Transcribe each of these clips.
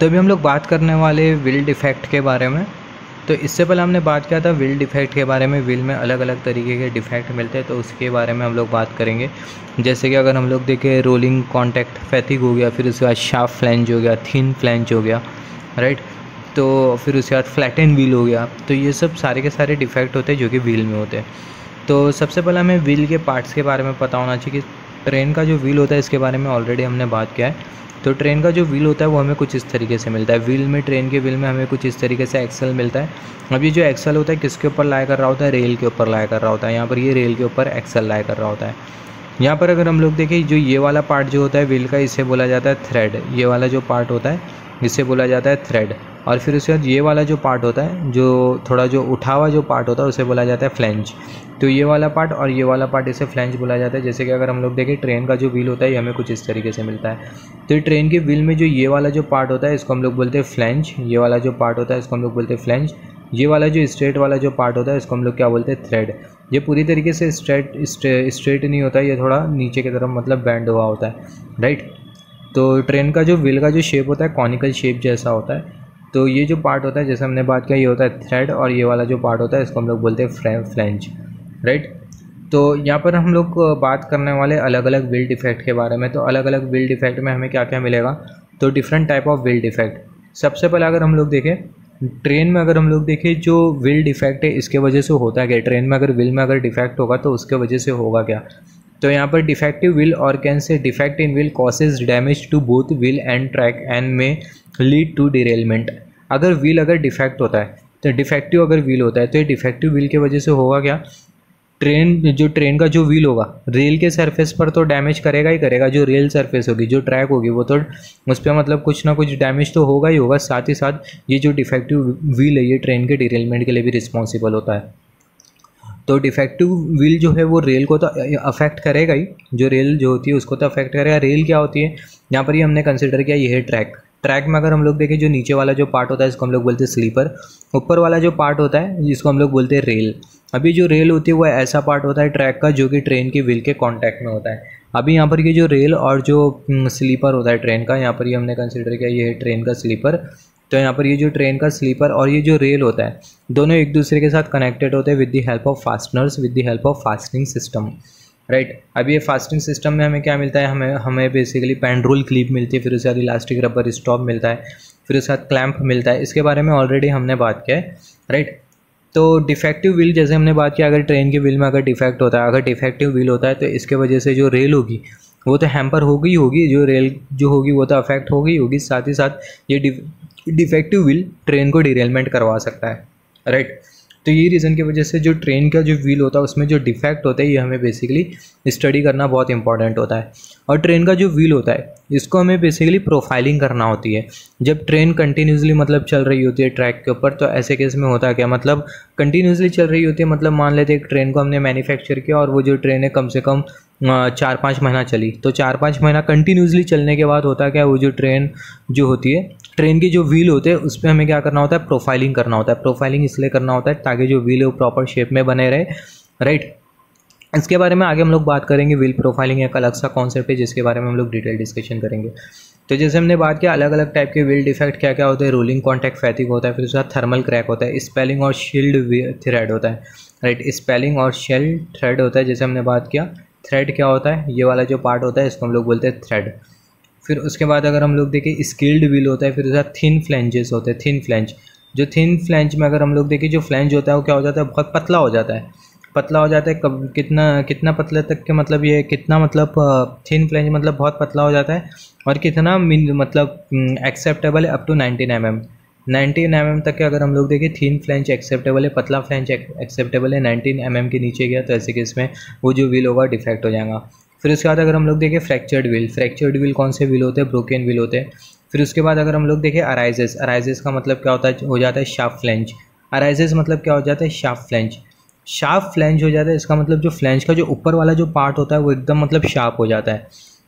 तो अभी हम लोग बात करने वाले विल्ड इफ़ेक्ट के बारे में तो इससे पहले हमने बात किया था विल डिफेक्ट के बारे में विल में अलग अलग तरीके के डिफेक्ट मिलते हैं तो उसके बारे में हम लोग बात करेंगे जैसे कि अगर हम लोग देखें रोलिंग कॉन्टैक्ट फैथिक हो गया फिर उसके बाद शार्प फ्लेंच हो गया थिन फ्लेंच हो गया राइट तो फिर उसके बाद फ्लैटन व्हील हो गया तो ये सब सारे के सारे डिफेक्ट होते हैं जो कि व्हील में होते हैं तो सबसे पहले हमें व्हील के पार्ट्स के बारे में पता होना चाहिए कि ट्रेन का जो व्हील होता है इसके बारे में ऑलरेडी हमने बात किया है तो ट्रेन का जो व्हील होता है वो हमें कुछ इस तरीके से मिलता है व्हील में ट्रेन के व्हील में हमें कुछ इस तरीके से एक्सल मिलता है अब ये जो एक्सल होता है किसके ऊपर लाया कर रहा होता है रेल के ऊपर लाया कर रहा होता है यहाँ पर ये रेल के ऊपर एक्सल लाया कर रहा होता है यहाँ पर अगर हम लोग देखें जो ये वाला पार्ट जो होता है व्हील का इसे बोला जाता है थ्रेड ये वाला जो पार्ट होता है इसे बोला जाता है थ्रेड और फिर उसके बाद ये वाला जो पार्ट होता है जो थोड़ा जो उठा हुआ जो पार्ट होता है उसे बोला जाता है फ्लेंच तो ये वाला पार्ट और ये वाला पार्ट इसे फ्लेंच बोला जाता है जैसे कि अगर हम लोग देखें ट्रेन का जो व्हील होता है ये हमें कुछ इस तरीके से मिलता है तो ट्रेन के व्हील में जो ये वाला जो पार्ट होता है इसको हम लोग बोलते हैं फ्लेंच ये वाला जो पार्ट होता है इसको हम लोग बोलते हैं फ्लेंच ये वाला जो स्ट्रेट वाला जो पार्ट होता है इसको हम लोग क्या बोलते हैं थ्रेड ये पूरी तरीके से स्ट्रेट स्ट्रेट नहीं होता ये थोड़ा नीचे की तरफ मतलब बैंड हुआ होता है राइट तो ट्रेन का जो व्हील का जो शेप होता है कॉनिकल शेप जैसा होता है तो ये जो पार्ट होता है जैसे हमने बात किया ये होता है थ्रेड और ये वाला जो पार्ट होता है इसको हम लोग बोलते हैं फ्रेम फ्लेंज राइट तो यहाँ पर हम लोग बात करने वाले अलग अलग विल डिफेक्ट के बारे में तो अलग अलग विल डिफेक्ट में हमें क्या क्या मिलेगा तो different type of wheel defect सबसे पहले अगर हम लोग देखें ट्रेन में अगर हम लोग देखें जो व्हील डिफेक्ट है इसके वजह से होता है क्या ट्रेन में अगर व्हील में अगर डिफेक्ट होगा तो उसके वजह से होगा क्या तो यहाँ पर डिफेक्टिव व्हील और कैन से defect in wheel causes damage to both wheel and track and may lead to derailment अगर व्हील अगर डिफेक्ट होता है तो डिफेक्टिव अगर व्हील होता है तो ये डिफेक्टिव व्हील की वजह से होगा क्या ट्रेन जो ट्रेन का जो व्हील होगा रेल के सरफेस पर तो डैमेज करेगा ही करेगा जो रेल सरफेस होगी जो ट्रैक होगी वो तो उस पर मतलब कुछ ना कुछ डैमेज तो होगा ही होगा साथ ही साथ ये जो डिफेक्टिव व्हील है ये ट्रेन के डिरेलमेंट के लिए भी रिस्पॉन्सिबल होता है तो डिफेक्टिव व्हील जो है वो रेल को तो अफेक्ट करेगा ही जो रेल जो होती है उसको तो अफेक्ट करेगा रेल क्या होती है यहाँ पर ही हमने कंसिडर किया ये है ट्रैक ट्रैक में अगर हम लोग देखें जो नीचे वाला जो पार्ट होता है इसको हम लोग बोलते हैं स्लीपर ऊपर वाला जो पार्ट होता है जिसको हम लोग बोलते हैं रेल अभी जो रेल होती है वो ऐसा पार्ट होता है ट्रैक का जो कि ट्रेन के व्हील के कॉन्टैक्ट में होता है अभी यहाँ पर ये जो रेल और जो स्लीपर होता है ट्रेन का यहाँ पर ही हमने कंसिडर किया ये है ट्रेन का स्लीपर तो यहाँ पर ये जो ट्रेन का स्लीपर और ये जो रेल होता है दोनों एक दूसरे के साथ कनेक्टेड होते हैं with the help of fasteners with the help of fastening system right अभी ये फास्टिंग सिस्टम में हमें क्या मिलता है हमें हमें बेसिकली पेंड्रोल क्लिप मिलती है फिर उसके बाद इलास्टिक रबर स्टॉप मिलता है फिर उसके बाद क्लैम्प मिलता है इसके बारे में ऑलरेडी हमने बात किया है राइट तो डिफेक्टिव व्हील जैसे हमने बात किया अगर ट्रेन के व्हील में अगर डिफेक्ट होता है अगर डिफेक्टिव व्हील होता है तो इसके वजह से जो रेल होगी वो तो हैम्पर होगी होगी जो रेल जो होगी वो तो अफेक्ट होगी होगी साथ ही साथ ये डिफेक्टिव व्हील ट्रेन को डिरेलमेंट करवा सकता है राइट right? तो ये रीज़न की वजह से जो ट्रेन का जो व्हील होता है उसमें जो डिफेक्ट होता है ये हमें बेसिकली स्टडी करना बहुत इंपॉर्टेंट होता है और ट्रेन का जो व्हील होता है इसको हमें बेसिकली प्रोफाइलिंग करना होती है जब ट्रेन कंटिन्यूसली मतलब चल रही होती है ट्रैक के ऊपर तो ऐसे केस में होता है क्या मतलब कंटिन्यूसली चल रही होती है मतलब मान लेते एक ट्रेन को हमने मैन्युफैक्चर किया और वो जो ट्रेन है कम से कम चार पाँच महीना चली तो चार पाँच महीना कंटिन्यूसली चलने के बाद होता क्या है वो जो ट्रेन जो होती है ट्रेन के जो व्हील होते हैं उस पर हमें क्या करना होता है प्रोफाइलिंग करना होता है प्रोफाइलिंग इसलिए करना होता है ताकि जो व्हील है वो प्रॉपर शेप में बने रहे राइट इसके बारे में आगे हम लोग बात करेंगे व्हील प्रोफाइलिंग एक अलग सा कॉन्सेप्ट है जिसके बारे में हम लोग डिटेल डिस्कशन करेंगे तो जैसे हमने बात किया अलग अलग टाइप के व्हील डिफेक्ट क्या क्या होते हैं रोलिंग कॉन्टैक्ट फैथिक होता है फिर उसका थर्मल क्रैक होता है स्पेलिंग और शील्ड थ्रेड होता है राइट स्पेलिंग और शेल थ्रेड होता है जैसे हमने बात किया थ्रेड क्या होता है ये वाला जो पार्ट होता है इसको हम लोग बोलते हैं थ्रेड फिर उसके बाद अगर हम लोग देखें स्किल्ड व्हील होता है फिर उसका थिन फ्लेंजेस होते हैं थिन फ्लेंज जो थिन फ्लेंज में अगर हम लोग देखें जो फ्लेंज होता है वो क्या हो जाता है बहुत पतला हो जाता है पतला हो जाता है कब कितना कितना पतले तक के मतलब ये कितना मतलब थिन फ्लेंज मतलब बहुत पतला हो जाता है और कितना मतलब एक्सेप्टेबल mm, है up to nineteen M nineteen M तक के अगर हम लोग देखें थीन फ्लेंच एक्सेप्टेबल है पतला फ्लेंच एक्सेप्टेबल है नाइनटीन एम के नीचे गया तो ऐसे केस में वो जो व्हील होगा डिफेक्ट हो जाएगा फिर उसके बाद अगर हम लोग देखें फ्रैक्चर्ड व्हील फ्रैक्चर्ड व्हील कौन से व्हील होते हैं ब्रोकन व्हील होते हैं फिर उसके बाद अगर हम लोग देखें अराइजेस अराइजेस का मतलब क्या होता है हो जाता है शार्प फ्लेंच अराइजेस मतलब क्या हो जाता है शार्प फ्लेंच शार्प फ्लेंच हो जाता है इसका मतलब जो फ्लेंच का जो ऊपर वाला जो पार्ट होता है वो एकदम मतलब शार्प हो जाता है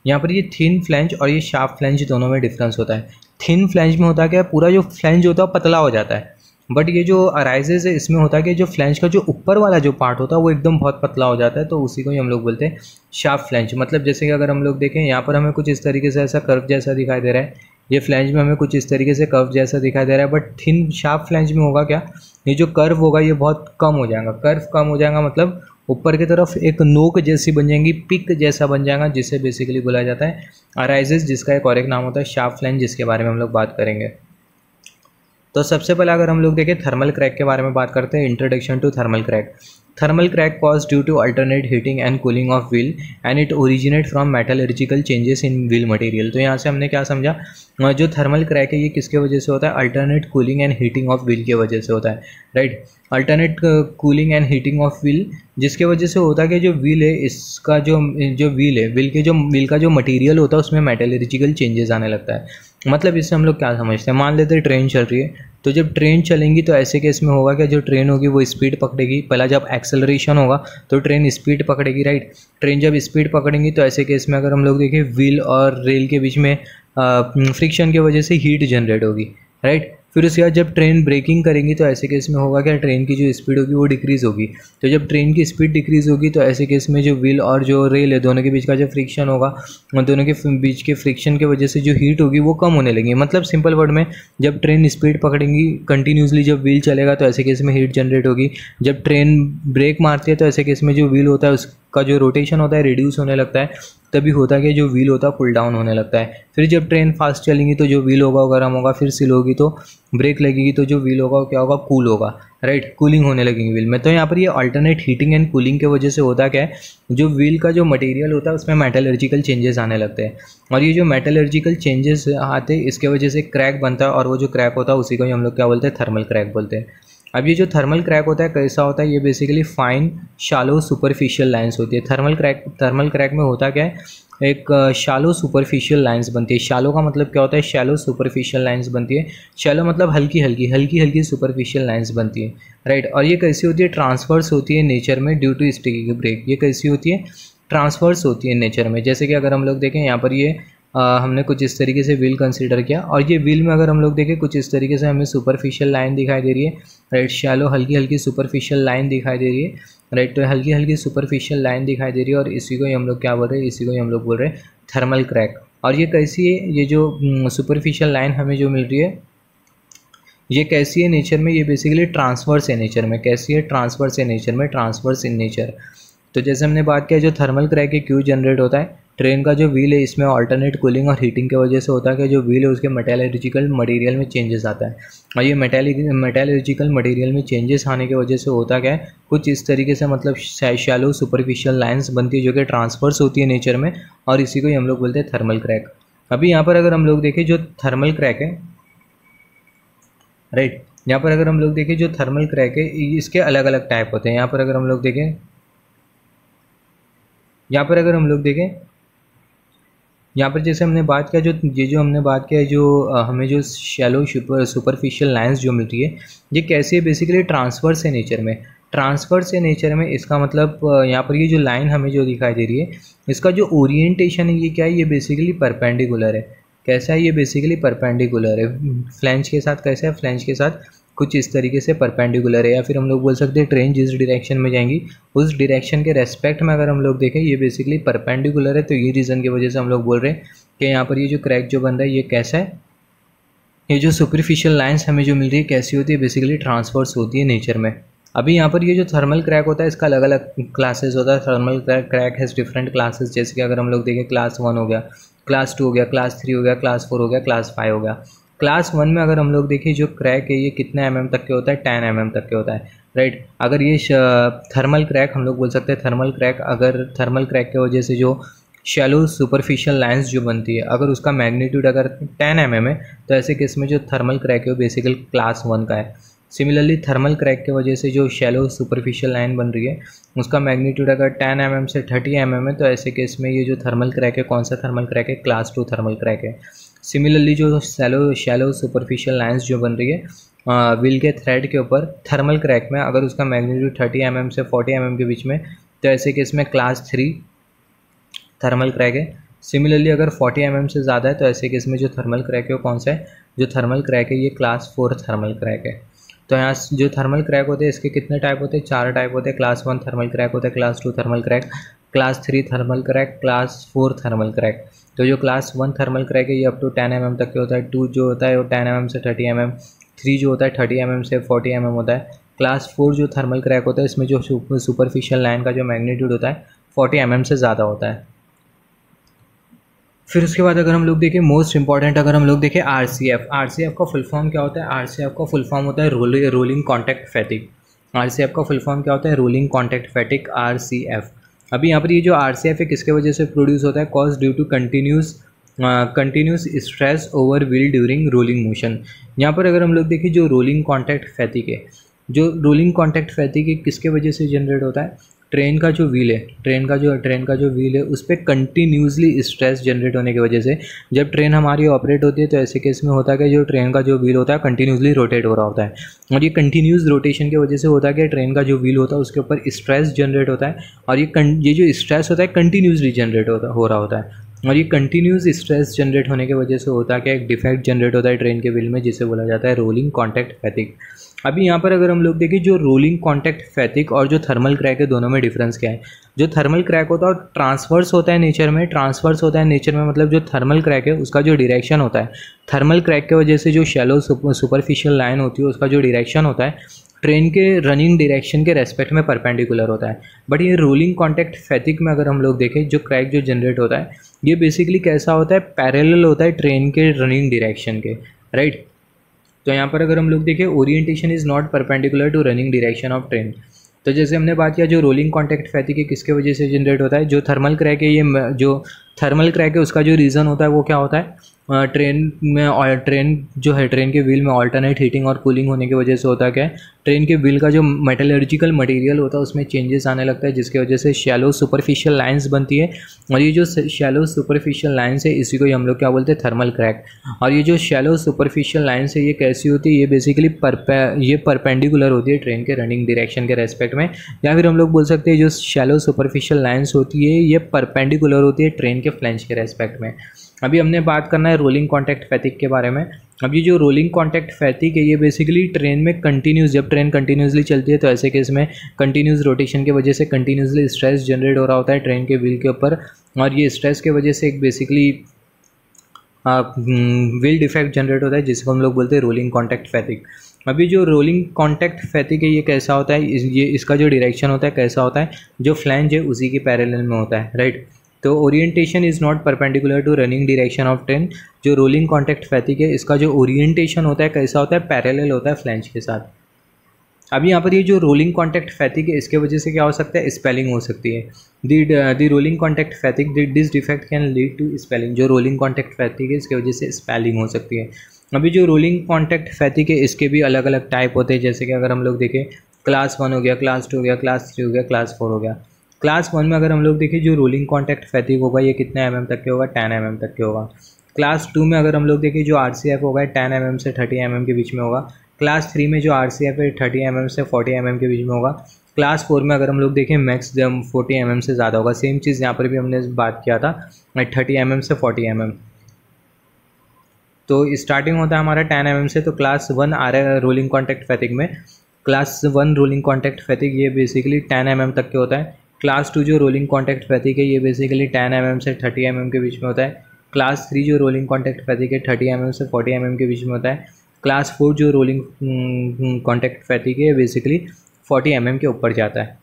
यहाँ पर ये थिन फ्लेंच और ये शार्प फ्लैंज दोनों में डिफरेंस होता है थिन फ्लेंच में होता है क्या पूरा जो फ्लेंज होता है पतला हो जाता है बट ये जो अराइजेज है इसमें होता है कि जो फ्लेंच का जो ऊपर वाला जो पार्ट होता है वो एकदम बहुत पतला हो जाता है तो उसी को ही हम लोग बोलते हैं शार्प फ्लेंच मतलब जैसे कि अगर हम लोग देखें यहाँ पर हमें कुछ इस तरीके से ऐसा कर्व जैसा दिखाई दे रहा है ये फ्लेंच में हमें कुछ इस तरीके से कर्व जैसा दिखाई दे रहा है बट थिन शार्प फ्लेंच में होगा क्या ये जो कर्व होगा ये बहुत कम हो जाएगा कर्व कम हो जाएगा मतलब ऊपर की तरफ एक नोक जैसी बन जाएंगी पिक जैसा बन जाएगा जिसे बेसिकली बोला जाता है अराइजेस जिसका एक और एक नाम होता है शार्प फ्लैंज जिसके बारे में हम लोग बात करेंगे तो सबसे पहले अगर हम लोग देखें थर्मल क्रैक के बारे में बात करते हैं introduction to thermal crack thermal crack cause due to alternate heating and cooling of wheel and it originate from metallurgical changes in wheel material तो यहाँ से हमने क्या समझा जो थर्मल क्रैक है ये किसके वजह से होता है alternate cooling and heating of wheel की वजह से होता है right alternate cooling and heating of wheel जिसके वजह से होता है कि जो व्हील है इसका जो जो व्हील है व्हील के जो व्हील का जो मटेरियल होता है उसमें मेटलर्जिकल चेंजेस आने लगता है मतलब इससे हम लोग क्या समझते हैं मान लेते हैं ट्रेन चल रही है तो जब ट्रेन चलेंगी तो ऐसे केस में होगा क्या जो ट्रेन होगी वो स्पीड पकड़ेगी पहला जब एक्सेलरेशन होगा तो ट्रेन स्पीड पकड़ेगी राइट ट्रेन जब स्पीड पकड़ेंगी तो ऐसे केस में अगर हम लोग देखें व्हील और रेल के बीच में फ्रिक्शन की वजह से हीट जनरेट होगी राइट फिर उसके बाद जब ट्रेन ब्रेकिंग करेंगी तो ऐसे केस में होगा क्या ट्रेन की जो स्पीड होगी वो डिक्रीज़ होगी तो जब ट्रेन की स्पीड डिक्रीज़ होगी तो ऐसे केस में जो व्हील और जो रेल है दोनों के बीच का जो फ्रिक्शन होगा दोनों के बीच के फ्रिक्शन की वजह से जो हीट होगी वो कम होने लगेगी मतलब सिंपल वर्ड में जब ट्रेन स्पीड पकड़ेंगी कंटिन्यूसली जब व्हील चलेगा तो ऐसे केस में हीट जनरेट होगी जब ट्रेन ब्रेक मारती है तो ऐसे केस में जो व्हील होता है उस का जो रोटेशन होता है रिड्यूस होने लगता है तभी होता है कि जो व्हील होता है पुल डाउन होने लगता है फिर जब ट्रेन फास्ट चलेंगी तो जो व्हील होगा वो गर्म होगा फिर सिल होगी तो ब्रेक लगेगी तो जो व्हील होगा वो क्या होगा कूल होगा राइट कूलिंग होने लगेंगी व्हील में तो यहाँ पर ये अल्टरनेट हीटिंग एंड कूलिंग के वजह से होता क्या है जो व्हील का जो मटेरियल होता है उसमें मेटलर्जिकल चेंजेस आने लगते हैं और ये जो मेटलर्जिकल चेंजेस आते हैं इसके वजह से क्रैक बनता है और वो जो क्रैक होता है उसी को ही हम लोग क्या बोलते हैं थर्मल क्रैक बोलते हैं अब ये जो थर्मल क्रैक होता है कैसा होता है ये basically fine shallow superficial lines होती है थर्मल क्रैक थर्मल क्रैक में होता क्या है एक शालो सुपरफिशियल लाइंस बनती है शालो का मतलब क्या होता है शैलो सुपरफिशियल लाइंस बनती है शैलो मतलब हल्की हल्की हल्की हल्की सुपरफिशियल लाइंस बनती है राइट और ये कैसी होती है ट्रांसफर्स होती है नेचर में ड्यू टू स्टिकिंग ब्रेक ये कैसी होती है ट्रांसफर्स होती है नेचर में जैसे कि अगर हम लोग देखें यहाँ पर ये आ, हमने कुछ इस तरीके से व्हील कंसीडर किया और ये व्हील में अगर हम लोग देखें कुछ इस तरीके से हमें सुपरफिशियल लाइन दिखाई दे रही है राइट शैलो हल्की हल्की सुपरफिशियल लाइन दिखाई दे रही है राइट तो हल्की हल्की सुपरफिशियल लाइन दिखाई दे रही है और इसी को ही हम लोग क्या बोल रहे हैं इसी को ही हम लोग बोल रहे हैं थर्मल क्रैक और ये कैसी है ये जो सुपरफिशियल हम्म, लाइन हमें जो मिल रही है ये कैसी है नेचर में ये बेसिकली ट्रांसवर्स है नेचर में कैसी है ट्रांसवर्स है नेचर में ट्रांसवर्स इन नेचर तो जैसे हमने बात किया जो थर्मल क्रैक है क्यों जनरेट होता है ट्रेन का जो व्हील है इसमें अल्टरनेट कूलिंग और हीटिंग की वजह से होता है कि जो व्हील है उसके मेटालर्जिकल मटेरियल में चेंजेस आता है और ये मेटालिक मेटालर्जिकल मटेरियल में चेंजेस आने की वजह से होता क्या है कुछ इस तरीके से मतलब शैलो सुपरफिशियल लाइन्स बनती है जो कि ट्रांसफर्स होती है नेचर में और इसी को ही हम लोग बोलते हैं थर्मल क्रैक अभी यहाँ पर अगर हम लोग देखें जो थर्मल क्रैक है राइट यहाँ पर अगर हम लोग देखें जो थर्मल क्रैक है इसके अलग अलग टाइप होते हैं यहाँ पर अगर हम लोग देखें यहाँ पर अगर हम लोग देखें यहाँ पर जैसे हमने बात किया जो ये जो हमने बात किया जो हमें जो शैलो सुपरफिशियल लाइन्स जो मिलती है ये कैसी है बेसिकली ट्रांसफर से नेचर में ट्रांसफर से नेचर में इसका मतलब यहाँ पर ये जो लाइन हमें जो दिखाई दे रही है इसका जो ओरिएंटेशन है ये क्या है ये बेसिकली परपेंडिकुलर है कैसा है ये बेसिकली परपेंडिकुलर है फ्लेंच के साथ कैसा है फ्लेंच के साथ कुछ इस तरीके से परपेंडिकुलर है या फिर हम लोग बोल सकते हैं ट्रेन जिस डायरेक्शन में जाएंगी उस डायरेक्शन के रेस्पेक्ट में अगर हम लोग देखें ये बेसिकली परपेंडिकुलर है तो ये रीज़न की वजह से हम लोग बोल रहे हैं कि यहाँ पर ये जो क्रैक जो बन रहा है ये कैसा है ये जो सुपरफिशियल लाइन्स हमें जो मिल रही है कैसी होती है बेसिकली ट्रांसफर्स होती है नेचर में अभी यहाँ पर ये जो थर्मल क्रैक होता है इसका अलग अलग क्लासेस होता है thermal crack has different classes जैसे कि अगर हम लोग देखें क्लास वन हो गया क्लास टू हो गया क्लास थ्री हो गया क्लास फोर हो गया क्लास फाइव हो गया क्लास वन में अगर हम लोग देखें जो क्रैक है ये कितना एम mm तक के होता है टेन एम mm तक के होता है राइट अगर ये थर्मल क्रैक हम लोग बोल सकते हैं थर्मल क्रैक अगर थर्मल क्रैक की वजह से जो शेलो सुपरफिशियल लाइंस जो बनती है अगर उसका मैग्नीट्यूड अगर टेन एम mm है तो ऐसे केस में जो थर्मल क्रैक है वो बेसिकल क्लास वन का है सिमिलरली थर्मल क्रैक की वजह से जो शेलो सुपरफिशियल लाइन बन रही है उसका मैग्नीट्यूड अगर 10 एम mm से 30 एम mm है तो ऐसे केस में ये जो थर्मल क्रैक है कौन सा थर्मल क्रैक है क्लास टू थर्मल क्रैक है सिमिलरली जो शैलो शैलो सुपरफिशियल लाइन्स जो बन रही है व्हील के थ्रेड के ऊपर थर्मल क्रैक में अगर उसका मैग्नीट्यूड थर्टी एम से फोर्टी एम mm के बीच में तो ऐसे केस में क्लास थ्री थर्मल क्रैक है सिमिलरली अगर फोर्टी एम mm से ज़्यादा है तो ऐसे केस में जो थर्मल क्रैक है वो कौन सा है जो थर्मल क्रैक है ये क्लास फोर थर्मल क्रैक है तो यहाँ जो थर्मल क्रैक होते हैं इसके कितने टाइप होते हैं चार टाइप होते हैं क्लास वन थर्मल क्रैक होते हैं class two thermal crack class three thermal crack class four thermal crack तो जो क्लास वन थर्मल क्रैक है ये अप टू टेन एम तक के होता है टू जो होता है वो टेन एम mm से थर्टी एम एम थ्री जो होता है थर्टी एम mm से फोर्टी एम mm होता है क्लास फोर जो थर्मल क्रैक होता है इसमें जो सुपरफिशियल लाइन का जो मैग्नीट्यूड होता है फोर्टी एम से ज़्यादा होता है फिर उसके बाद अगर हम लोग देखें मोस्ट इंपॉर्टेंट अगर हम लोग देखें R C F R C F का फुल फॉर्म क्या होता है आर सी एफ का फुल फॉर्म होता है rolling rolling contact fatigue R C F का फुल फॉर्म क्या होता है rolling contact fatigue R C F अभी यहाँ पर ये जो आर है किसके वजह से प्रोड्यूस होता है cause due to continuous continuous stress over wheel during rolling motion यहाँ पर अगर हम लोग देखें जो रोलिंग कॉन्टैक्ट फैथिक है जो रोलिंग कॉन्टैक्ट फैथिक है किसके वजह से जनरेट होता है ट्रेन का जो व्हील है ट्रेन का जो ट्रेन का जो व्हील है उस पर कंटिन्यूसली स्ट्रेस जनरेट होने की वजह से जब ट्रेन हमारी ऑपरेट होती है तो ऐसे केस में होता है कि जो ट्रेन का जो व्हील होता है कंटिन्यूसली रोटेट हो रहा होता है और ये कंटिन्यूस रोटेशन की वजह से होता है कि ट्रेन का जो व्हील होता है उसके ऊपर स्ट्रेस जनरेट होता है और ये ये जो स्ट्रेस होता है कंटिन्यूसली जनरेट होता हो रहा होता है और ये कंटिन्यूस स्ट्रेस जनरेट होने की वजह से होता है कि एक डिफेक्ट जनरेट होता है ट्रेन के व्हील में जिसे बोला जाता है रोलिंग कॉन्टैक्ट फैथिक अभी यहाँ पर अगर हम लोग देखें जो रोलिंग कॉन्टैक्ट फैथिक और जो थर्मल क्रैक है दोनों में डिफरेंस क्या है जो थर्मल क्रैक होता है और ट्रांसवर्स होता है नेचर में ट्रांसवर्स होता है नेचर में मतलब जो थर्मल क्रैक है उसका जो डायरेक्शन होता है थर्मल क्रैक की वजह से जो शेलो सुपरफिशियल लाइन होती है उसका जो डिरेक्शन होता है ट्रेन के रनिंग डायरेक्शन के रेस्पेक्ट में परपेंडिकुलर होता है बट ये रोलिंग कॉन्टैक्ट फैथिक में अगर हम लोग देखें जो क्रैक जो जनरेट होता है ये बेसिकली कैसा होता है पैरेलल होता है ट्रेन के रनिंग डायरेक्शन के राइट तो यहाँ पर अगर हम लोग देखें orientation is not perpendicular to running direction of train तो जैसे हमने बात किया जो रोलिंग कॉन्टैक्ट फैती है किसके वजह से जनरेट होता है जो थर्मल क्रैक है ये जो थर्मल क्रैक है उसका जो रीज़न होता है वो क्या होता है ट्रेन में ट्रेन जो है ट्रेन के व्हील में ऑल्टरनेट हीटिंग और कूलिंग होने की वजह से होता क्या है ट्रेन के व्हील का जो मेटलर्जिकल मटेरियल होता है उसमें चेंजेस आने लगता है जिसकी वजह से शैलो सुपरफिशियल लाइंस बनती है और ये जो शैलो सुपरफिशियल लाइंस है इसी को हम लोग क्या बोलते हैं थर्मल क्रैक और ये जो शैलो सुपरफिशियल लाइंस है ये कैसी होती है ये बेसिकली परपे ये परपेंडिकुलर होती है ट्रेन के रनिंग डायरेक्शन के रेस्पेक्ट में या फिर हम लोग बोल सकते हैं जो शैलो सुपरफिशियल लाइन्स होती है ये परपेंडिकुलर होती है ट्रेन के फ्लेंच के रेस्पेक्ट में अभी हमने बात करना है रोलिंग कॉन्टैक्ट फैथिक के बारे में अब ये जो रोलिंग कॉन्टैक्ट फैथिक है ये बेसिकली ट्रेन में कंटिन्यूस जब ट्रेन कंटिन्यूसली चलती है तो ऐसे केस में कंटिन्यूस रोटेशन की वजह से कंटिन्यूसली स्ट्रेस जनरेट हो रहा होता है ट्रेन के व्हील के ऊपर और ये स्ट्रेस के वजह से एक बेसिकली व्हील डिफेक्ट जनरेट होता है जिसको हम लोग बोलते हैं रोलिंग कॉन्टैक्ट फैथिक अभी जो रोलिंग कॉन्टैक्ट फैथिक है ये कैसा होता है ये इसका जो डायरेक्शन होता है कैसा होता है जो फ्लैंज है उसी के पैरेलल में होता है राइट तो orientation is not perpendicular to running direction of train जो रोलिंग कॉन्टैक्ट फैथिक है इसका जो ओरिएंटेशन होता है कैसा होता है पैरेलल होता है फ्लैंच के साथ अब यहाँ पर ये जो रोलिंग कॉन्टैक्ट फैथिक है इसके वजह से क्या हो सकता है स्पेलिंग हो सकती है the the rolling contact fatigue this defect can lead to spalling जो रोलिंग कॉन्टैक्ट फैथिक है इसके वजह से स्पेलिंग हो सकती है अभी जो रोलिंग कॉन्टैक्ट फैथिक है इसके भी अलग अलग टाइप होते हैं जैसे कि अगर हम लोग देखें क्लास वन हो गया क्लास टू हो गया क्लास थ्री हो गया क्लास फोर हो गया क्लास वन में अगर हम लोग देखें जो रोलिंग कॉन्टैक्ट फैतिक होगा ये कितने एम mm तक के होगा टेन एम mm तक के होगा क्लास टू में अगर हम लोग देखें जो आर सी एफ होगा टेन एम mm से थर्टी एम के बीच में होगा क्लास थ्री में जो आर सी एफ है थर्टी एम से फोर्टी एम के बीच में होगा क्लास फोर में अगर हम लोग देखें मैक्स जम फोर्टी एम से ज़्यादा होगा सेम चीज़ यहाँ पर भी हमने बात किया था थर्टी एम से फोर्टी एम तो स्टार्टिंग होता है हमारा टेन एम से तो क्लास वन आ रहा है रोलिंग कॉन्टैक्ट फैतिक में class one rolling contact fatigue ये बेसिकली टेन एम तक के होता है क्लास टू जो रोलिंग कॉन्टैक्ट फैथिक है ये बेसिकली टेन एम से थर्टी एम mm के बीच में होता है क्लास थ्री जो रोलिंग कॉन्टैक्ट फैथिक है थर्टी एम mm से फोर्टी एम mm के बीच में होता है क्लास फोर जो रोलिंग कॉन्टैक्ट फैथिक है बेसिकली फोर्टी एम के ऊपर जाता है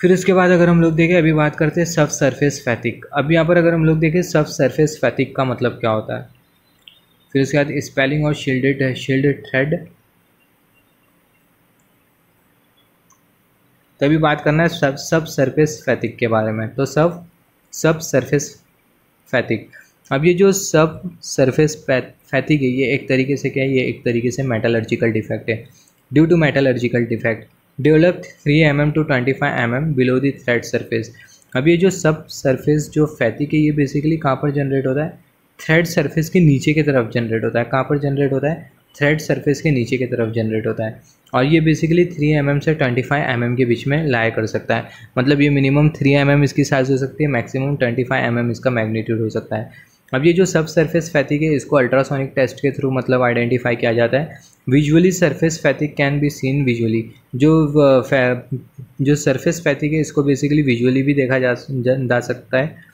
फिर उसके बाद अगर हम लोग देखें अभी बात करते हैं सब सरफेस फैथिक अब यहाँ पर अगर हम लोग देखें सब सरफेस फैथिक का मतलब क्या होता है फिर उसके बाद स्पेलिंग और शील्डेड शील्ड थ्रेड अभी बात करना है सब सब सरफेस फैथिक के बारे में तो सब सब सरफेस फैथिक अब ये जो सब सरफेस फैथिक है ये एक तरीके से क्या है ये एक तरीके से मेटालर्जिकल डिफेक्ट है due to metallurgical defect develop three M M to twenty five M M below the thread surface अब ये जो सब सर्फेस जो फैथिक है ये बेसिकली कहाँ पर जनरेट होता है थ्रेड सर्फेस के नीचे की तरफ जनरेट होता है कहाँ पर जनरेट होता है थ्रेड सर्फेस के नीचे की तरफ जनरेट होता है और ये बेसिकली थ्री एम mm से ट्वेंटी फाइव एम के बीच में लाया कर सकता है मतलब ये मिनिमम थ्री एम mm इसकी साइज़ हो सकती है मैक्सिमम ट्वेंटी फाइव एम इसका मैग्नीट्यूड हो सकता है अब ये जो सब सरफेस फैथिक है इसको अल्ट्रासोनिक टेस्ट के थ्रू मतलब आइडेंटिफाई किया जाता है visually surface fatigue can be seen visually जो जो सर्फेस फैथिक है इसको बेसिकली विजुअली भी देखा जा जा सकता है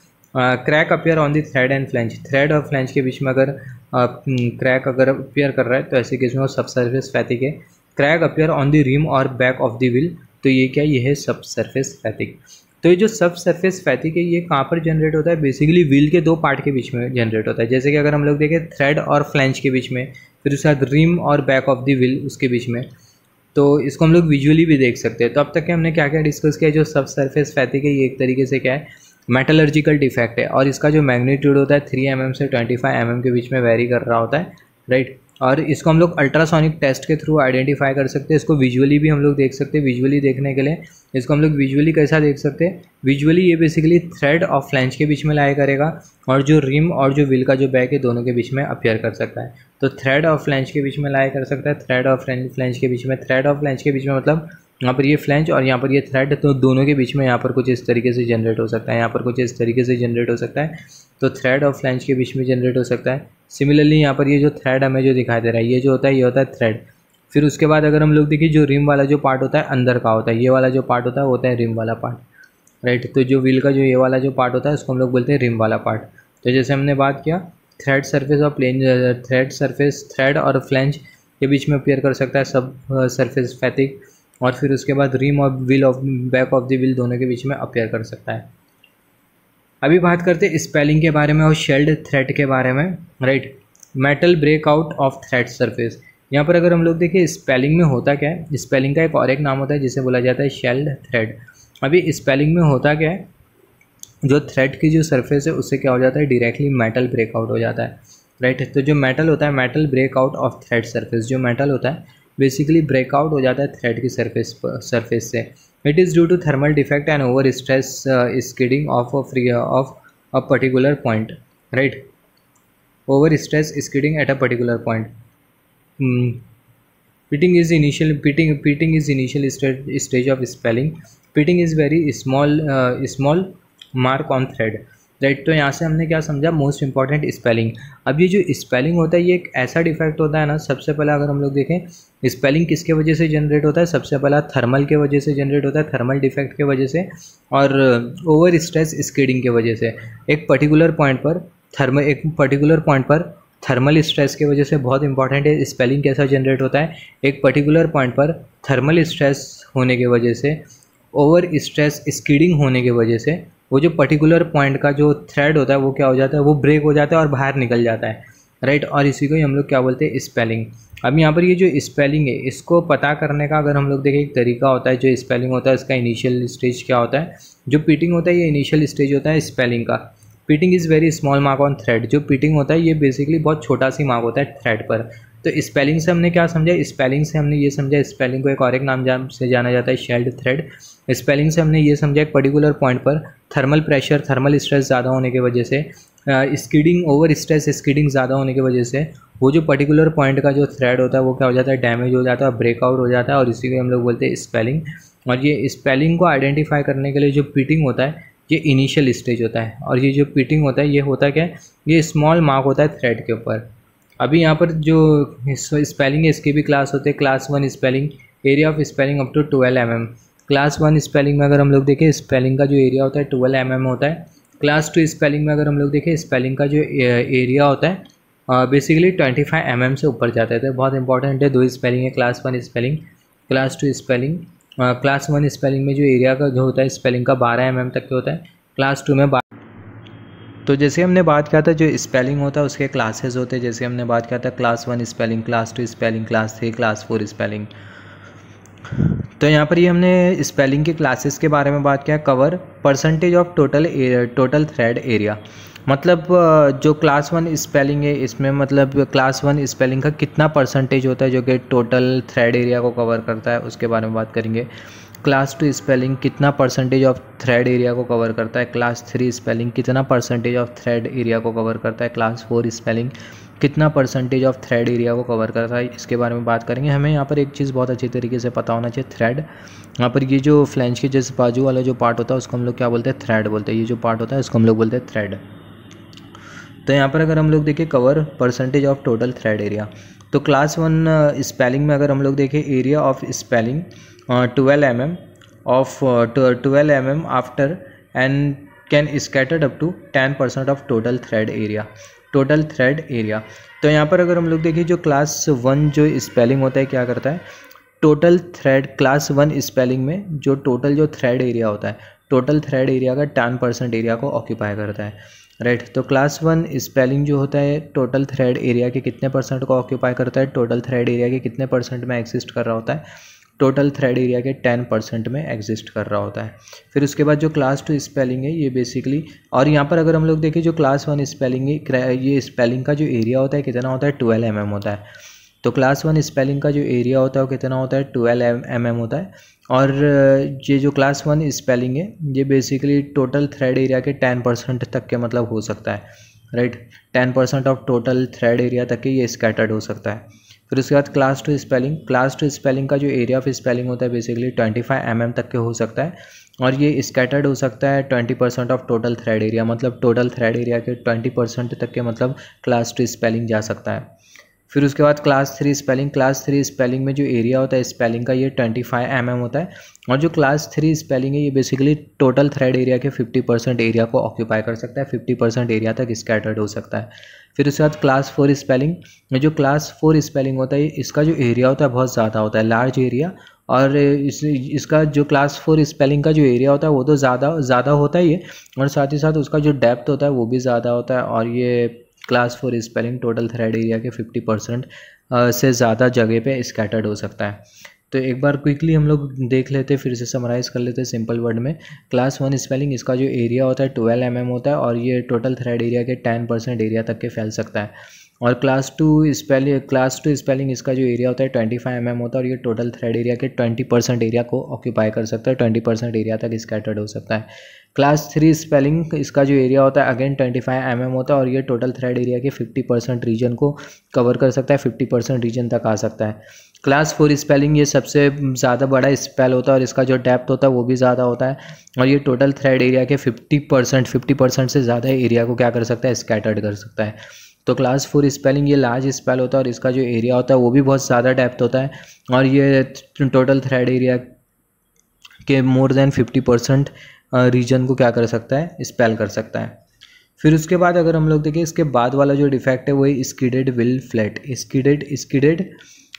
crack appear on the thread and flange thread और फ्लेंच के बीच में अगर क्रैक uh, अगर अपेयर कर रहा है तो ऐसे केस में वो सब सर्फेस फैथिक है crack appear on the rim और बैक ऑफ द व्हील तो ये क्या ये है सब सरफेस फैथिक तो ये जो सब सरफेस फैथिक है ये कहाँ पर जनरेट होता है बेसिकली व्हील के दो पार्ट के बीच में जनरेट होता है जैसे कि अगर हम लोग देखें थ्रेड और फ्लैंच के बीच में फिर उसके बाद रिम और बैक ऑफ द व्हील उसके बीच में तो इसको हम लोग विजुअली भी देख सकते हैं तो अब तक के हमने क्या क्या डिस्कस किया जो सब सरफेस फैथिक है ये एक तरीके से क्या है मेटलर्जिकल डिफेक्ट है और इसका जो मैग्नीट्यूड होता है थ्री एम mm से ट्वेंटी फाइव एम एम के बीच में वेरी कर रहा होता है राइट और इसको हम लोग अल्ट्रासोनिक टेस्ट के थ्रू आइडेंटिफाई कर सकते हैं इसको विजुअली भी हम लोग देख सकते हैं विजुअली देखने के लिए इसको हम लोग विजुअली कैसा देख सकते हैं विजुअली ये बेसिकली थ्रेड और फ्लैंच के बीच में लाया करेगा और जो रिम और जो व्हील का जो बैक है दोनों के बीच में अपेयर कर सकता है तो थ्रेड और फ्लैंच के बीच में लाया कर सकता है थ्रेड और फ्लैंच के बीच में थ्रेड और फ्लैंच के बीच में मतलब यहाँ पर ये फ्लैंच और यहाँ पर ये थ्रेड तो दोनों के बीच में यहाँ पर कुछ इस तरीके से जनरेट हो सकता है यहाँ पर कुछ इस तरीके से जनरेट हो सकता है तो थ्रेड और फ्लैंज के बीच में जनरेट हो सकता है सिमिलरली यहाँ पर ये जो थ्रेड हमें जो दिखाई दे रहा है ये जो होता है ये होता है थ्रेड फिर उसके बाद अगर हम लोग देखिए जो रिम वाला जो पार्ट होता है अंदर का होता है ये वाला जो पार्ट होता है वो होता है रिम वाला पार्ट राइट तो जो व्हील का जो ये वाला जो पार्ट होता है उसको हम लोग बोलते हैं रिम वाला पार्ट तो जैसे हमने बात किया थ्रेड सर्फेस और प्लेन थ्रेड सर्फेस थ्रेड और फ्लैंज के बीच में अपेयर कर सकता है सब सर्फेस फैथिक और फिर उसके बाद रिम और wheel of back of the wheel दोनों के बीच में अपेयर कर सकता है अभी बात करते हैं स्पेलिंग के बारे में और शेल्ड थ्रेड के बारे में right metal breakout of thread surface यहाँ पर अगर हम लोग देखें स्पेलिंग में होता क्या है स्पेलिंग का एक और एक नाम होता है जिसे बोला जाता है शेल्ड थ्रेड अभी स्पेलिंग में होता क्या है जो थ्रेड की जो सरफेस है उससे क्या हो जाता है डायरेक्टली मेटल ब्रेकआउट हो जाता है राइट तो जो मेटल होता है metal breakout of thread surface जो मेटल होता है बेसिकली ब्रेकआउट हो जाता है थ्रेड की सरफेस सरफेस से It is due to thermal defect and overstress uh, skidding of a free, uh, of a particular point, right? Overstress skidding at a particular point. Mm. Pitting is initial pitting pitting is initial stage of spelling. Pitting is very small uh, small mark on thread right तो यहाँ से हमने क्या समझा most important spelling अब ये जो spelling होता है ये एक ऐसा डिफेक्ट होता है ना सबसे पहला अगर हम लोग देखें स्पेलिंग किसके वजह से जनरेट होता है सबसे पहला थर्मल के वजह से जनरेट होता है थर्मल डिफेक्ट के वजह से और ओवर स्ट्रेस स्केडिंग के वजह से एक पर्टिकुलर पॉइंट पर थर्मल एक पर्टिकुलर पॉइंट पर थर्मल स्ट्रेस की वजह से बहुत इंपॉर्टेंट है स्पेलिंग कैसा जनरेट होता है एक पर्टिकुलर पॉइंट पर थर्मल स्ट्रेस होने की वजह से ओवर स्ट्रेस स्कीडिंग होने की वजह से वो जो पर्टिकुलर पॉइंट का जो थ्रेड होता है वो क्या हो जाता है वो ब्रेक हो जाता है और बाहर निकल जाता है राइट और इसी को ही हम लोग क्या बोलते हैं स्पेलिंग अब यहाँ पर ये जो स्पेलिंग है इसको पता करने का अगर हम लोग देखें एक तरीका होता है जो स्पेलिंग होता है इसका इनिशियल स्टेज क्या होता है जो पीटिंग होता है ये इनिशियल स्टेज होता है स्पेलिंग का pitting is very small mark on thread जो पीटिंग होता है ये बेसिकली बहुत छोटा सी मार्क होता है थ्रेड पर तो स्पेलिंग से हमने क्या समझा स्पेलिंग से हमने ये समझा स्पेलिंग को एक और एक नाम जान से जाना जाता है शेल्ड थ्रेड स्पेलिंग से हमने ये समझा एक पर्टिकुलर पॉइंट पर थर्मल प्रेशर थर्मल स्ट्रेस ज़्यादा होने की वजह से स्कीडिंग ओवर स्ट्रेस स्कीडिंग ज़्यादा होने की वजह से वो जो पर्टिकुलर पॉइंट का जो थ्रेड होता है वो क्या हो जाता है डैमेज हो जाता है ब्रेकआउट हो जाता है और इसी को हम लोग बोलते हैं स्पेलिंग और ये स्पेलिंग को आइडेंटिफाई करने के लिए जो पीटिंग होता है ये इनिशियल स्टेज होता है और ये जो पीटिंग होता है ये होता क्या है ये स्मॉल मार्क होता है थ्रेड के ऊपर अभी यहाँ पर जो स्पेलिंग है इसके भी क्लास होते हैं class one spalling area of spalling up to twelve M class one spalling में अगर हम लोग देखें स्पेलिंग का जो एरिया होता है ट्वेल्व एम mm होता है क्लास टू स्पेलिंग में अगर हम लोग देखें स्पेलिंग का जो एरिया होता है बेसिकली ट्वेंटी फाइव एम से ऊपर जाता है तो बहुत इंपॉर्टेंट है दो स्पेलिंग है class one spalling class two spalling class one spalling में जो एरिया का जो होता है स्पेलिंग का बारह एम mm तक के होता है क्लास टू में बारह तो जैसे हमने बात किया था जो स्पेलिंग होता है उसके क्लासेस होते हैं जैसे हमने बात किया था class one spalling class two spalling class three class four spalling तो यहाँ पर ये यह हमने स्पेलिंग के क्लासेस के बारे में बात किया cover percentage of total total thread area मतलब जो क्लास वन स्पेलिंग है इसमें मतलब क्लास वन स्पेलिंग का कितना परसेंटेज होता है जो कि टोटल थ्रेड एरिया को कवर करता है उसके बारे में बात करेंगे क्लास टू स्पेलिंग कितना परसेंटेज ऑफ थ्रेड एरिया को कवर करता है क्लास थ्री स्पेलिंग कितना परसेंटेज ऑफ थ्रेड एरिया को कवर करता है क्लास फोर स्पेलिंग कितना परसेंटेज ऑफ थ्रेड एरिया को कवर करता है इसके बारे में बात करेंगे हमें यहाँ पर एक चीज़ बहुत अच्छी तरीके से पता होना चाहिए थ्रेड यहाँ पर ये जो फ्लैंच के जैसे बाजू वाला जो पार्ट होता है उसको हम लोग क्या बोलते हैं थ्रेड बोलते हैं ये जो पार्ट होता है उसको हम लोग बोलते हैं थ्रेड तो यहाँ पर अगर हम लोग देखें cover percentage of total thread area तो क्लास वन स्पेलिंग में अगर हम लोग देखें area of spalling M M of twelve M M after and can scattered up to ten percent of total thread area total thread area तो यहाँ पर अगर हम लोग देखें जो क्लास वन जो स्पेलिंग होता है क्या करता है total thread class one spalling में जो टोटल जो थ्रेड एरिया होता है टोटल थ्रेड एरिया का टेन परसेंट एरिया को ऑक्यूपाई करता है राइट right, तो क्लास वन स्पेलिंग जो होता है टोटल थ्रेड एरिया के कितने परसेंट को ऑक्यूपाई करता है टोटल थ्रेड एरिया के कितने परसेंट में एक्जिस्ट कर रहा होता है टोटल थ्रेड एरिया के टेन परसेंट में एग्जिस्ट कर रहा होता है फिर उसके बाद जो क्लास टू स्पेलिंग है ये बेसिकली और यहाँ पर अगर हम लोग देखें जो क्लास वन स्पेलिंग है ये स्पेलिंग का जो एरिया होता है कितना होता है ट्वेल्व एम mm होता है तो क्लास वन स्पेलिंग का जो एरिया होता है वो कितना होता है ट्वेल्व एम एम होता है और ये जो क्लास वन स्पेलिंग है ये बेसिकली टोटल थ्रेड एरिया के टेन परसेंट तक के मतलब हो सकता है right ten percent of total thread area तक के ये स्कैटर्ड हो सकता है फिर उसके बाद class two spalling class two spalling का जो एरिया ऑफ स्पेलिंग होता है basically twenty five M M तक के हो सकता है और ये स्कैटर्ड हो सकता है twenty percent of total thread area मतलब टोटल थ्रेड एरिया के ट्वेंटी परसेंट तक के मतलब क्लास टू स्पेलिंग जा सकता है फिर उसके बाद class three spalling class three spalling में जो एरिया होता है स्पेलिंग का ये ट्वेंटी फाइव एम एम होता है और जो क्लास थ्री स्पेलिंग है ये बेसिकली टोटल थ्रेड एरिया के फिफ्टी परसेंट एरिया को ऑक्यूपाई कर सकता है फिफ्टी परसेंट एरिया तक स्कैटर्ड हो सकता है फिर उसके बाद क्लास फोर स्पेलिंग में जो क्लास फोर स्पेलिंग होता है इसका जो एरिया होता है बहुत ज़्यादा होता है लार्ज एरिया और इस इसका जो क्लास फोर स्पेलिंग का जो एरिया होता है वो तो ज़्यादा ज़्यादा होता ही है और साथ ही साथ उसका जो डेप्थ होता है वो भी ज़्यादा होता है और ये class four spalling total thread area के फिफ्टी परसेंट uh, से ज़्यादा जगह पे स्कैटर्ड हो सकता है तो एक बार क्विकली हम लोग देख लेते फिर से समराइज़ कर लेते सिंपल वर्ड में क्लास वन स्पेलिंग इसका जो एरिया होता है ट्वेल्व एम mm होता है और ये टोटल थ्रेड एरिया के टेन परसेंट एरिया तक के फैल सकता है और class two spalling class two spalling इसका जो एरिया होता है ट्वेंटी फाइव एम होता है और ये टोटल थ्रेड एरिया के ट्वेंटी परसेंट एरिया को ऑक्यूपाई कर सकता है ट्वेंटी परसेंट एरिया तक स्कैटर्ड हो सकता है क्लास थ्री स्पेलिंग इसका जो एरिया होता है again twenty five M M होता है और ये टोटल थ्रेड एरिया के फिफ्टी परसेंट रीजन को कवर कर सकता है फिफ्टी परसेंट रीजन तक आ सकता है क्लास फोर स्पेलिंग ये सबसे ज़्यादा बड़ा स्पेल होता है और इसका जो डेप्थ होता है वो भी ज़्यादा होता है और ये टोटल थ्रेड एरिया के फिफ्टी परसेंट फिफ्टी परसेंट से ज़्यादा एरिया को क्या कर सकता है स्कैटर्ड कर सकता है तो क्लास फोर स्पेलिंग ये लार्ज स्पेल होता है और इसका जो एरिया होता है वो भी बहुत ज़्यादा डेप्थ होता है और ये टोटल थ्रेड एरिया के more than fifty percent region को क्या कर सकता है स्पेल कर सकता है फिर उसके बाद अगर हम लोग देखें इसके बाद वाला जो डिफेक्ट है वो skidded wheel flat skidded skidded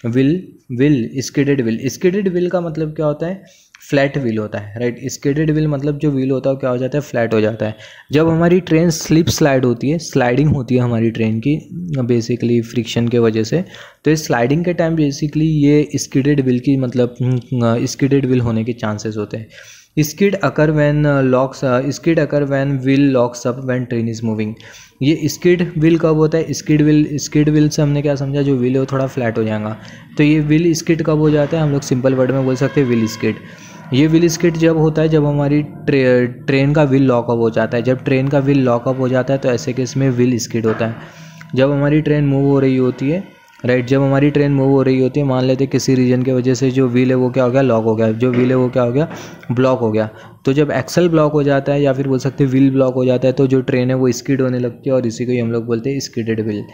wheel wheel skidded wheel skidded wheel का मतलब क्या होता है फ्लैट व्हील होता है राइट स्केडेड व्हील मतलब जो व्हील होता है वो क्या हो जाता है फ्लैट हो जाता है जब हमारी ट्रेन स्लिप स्लाइड होती है स्लाइडिंग होती है हमारी ट्रेन की बेसिकली फ्रिक्शन के वजह से तो इस स्लाइडिंग के टाइम बेसिकली ये स्कीडेड व्हील की मतलब स्कीडेड हम्म, व्हील होने के चांसेस होते हैं skid occur when locks skid occur when wheel locks up when train is moving ये स्किड व्हील कब होता है स्किड विल स्किड व्हील से हमने क्या समझा जो व्हील है वो थोड़ा फ्लैट हो जाएगा तो ये व्हील स्किड कब हो जाता है हम लोग सिंपल वर्ड में बोल सकते हैं विल स्किड ये विल स्किट जब होता है जब हमारी ट्रे, ट्रेन का व्हील लॉकअप हो जाता है जब ट्रेन का व्हील लॉकअप हो जाता है तो ऐसे केस में व्हील स्किड होता है जब हमारी ट्रेन मूव हो रही होती है राइट जब हमारी ट्रेन मूव हो रही होती है मान लेते किसी रीजन की वजह से जो व्हील है वो क्या हो गया लॉक हो गया जो व्हील है वो क्या हो गया ब्लॉक हो गया तो जब एक्सल ब्लॉक हो जाता है या फिर बोल सकते हैं व्हील ब्लॉक हो जाता है तो जो ट्रेन है वो स्कीड होने लगती है और इसी को ही हम लोग बोलते हैं स्कीडेड व्हील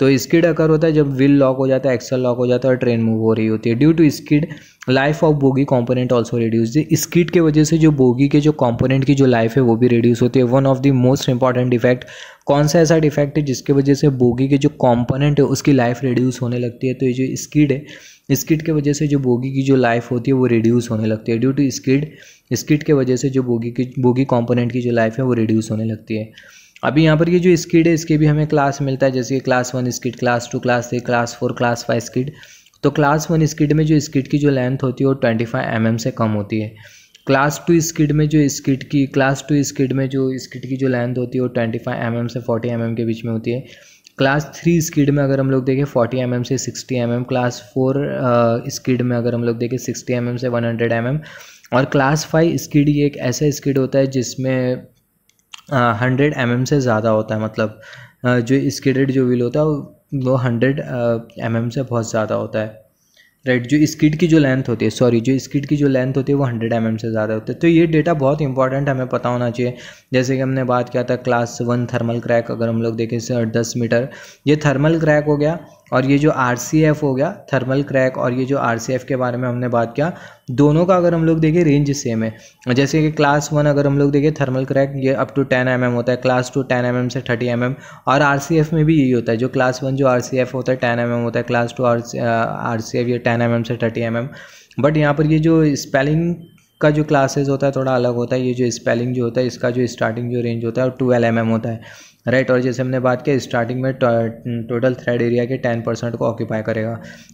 तो स्किड अकर होता है जब व्हील लॉक हो जाता है एक्सल लॉक हो जाता है और ट्रेन मूव हो रही होती है due to skid life of bogie component also reduce skid के वजह से जो बोगी के जो कॉम्पोनेंट की जो लाइफ है वो भी रिड्यूस होती है one of the most important effect कौन सा ऐसा डिफेक्ट है जिसके वजह से बोगी के जो कॉम्पोनेंट है उसकी लाइफ रिड्यूस होने लगती है तो ये जो स्किड है स्किड के वजह से जो बोगी की जो लाइफ होती है वो रिड्यूस होने लगती है ड्यू टू स्किड स्किड के वजह से जो बोगी की बोगी कॉम्पोनेंट की जो लाइफ है वो रिड्यूस होने लगती है अभी यहाँ पर ये जो स्किड है इसके भी हमें क्लास मिलता है जैसे कि class one skid class two class three class four class five skid तो क्लास वन स्किड में जो स्किड की जो लेंथ होती है वो ट्वेंटी फाइव एम से कम होती है क्लास टू स्किड में जो स्किड की क्लास टू स्किड में जो स्किड की जो लेंथ होती है वो ट्वेंटी फाइव एम से फोर्टी एम mm के बीच में होती है क्लास थ्री स्किड में अगर हम लोग देखें फोर्टी एम एम से sixty M M class four skid में अगर हम लोग देखें सिक्सटी एम एम से वन हंड्रेड एम और क्लास फाइव स्किड ये एक ऐसा स्किड होता है जिसमें हंड्रेड एम से ज़्यादा होता है मतलब जो स्किडेड जो व्हील होता है वो हंड्रेड एम एम से बहुत ज़्यादा होता है राइट जो स्किड की जो लेंथ होती है सॉरी जो स्किड की जो लेंथ होती है वो हंड्रेड एम से ज़्यादा होती है तो ये डेटा बहुत इंपॉर्टेंट हमें पता होना चाहिए जैसे कि हमने बात किया था क्लास वन थर्मल क्रैक अगर हम लोग देखें दस मीटर ये थर्मल क्रैक हो गया और ये जो आर हो गया थर्मल क्रैक और ये जो आर के बारे में हमने बात किया दोनों का अगर हम लोग देखें रेंज सेम है जैसे कि क्लास वन अगर हम लोग देखें थर्मल क्रैक ये अप टू टेन एम होता है क्लास टू टेन एम से थर्टी एम mm, और आर में भी यही होता है जो क्लास वन जो आर होता है टेन एम mm होता है क्लास टू आर ये टेन एम mm से थर्टी एम बट यहाँ पर ये जो स्पेलिंग का जो क्लासेस होता है थोड़ा अलग होता है ये जो स्पेलिंग जो होता है इसका जो स्टार्टिंग जो रेंज होता है वो ट्वेल्व एम mm होता है राइट और जैसे हमने बात किया स्टार्टिंग में टोटल थ्रेड एरिया के टेन परसेंट को ऑक्यूपाई करेगा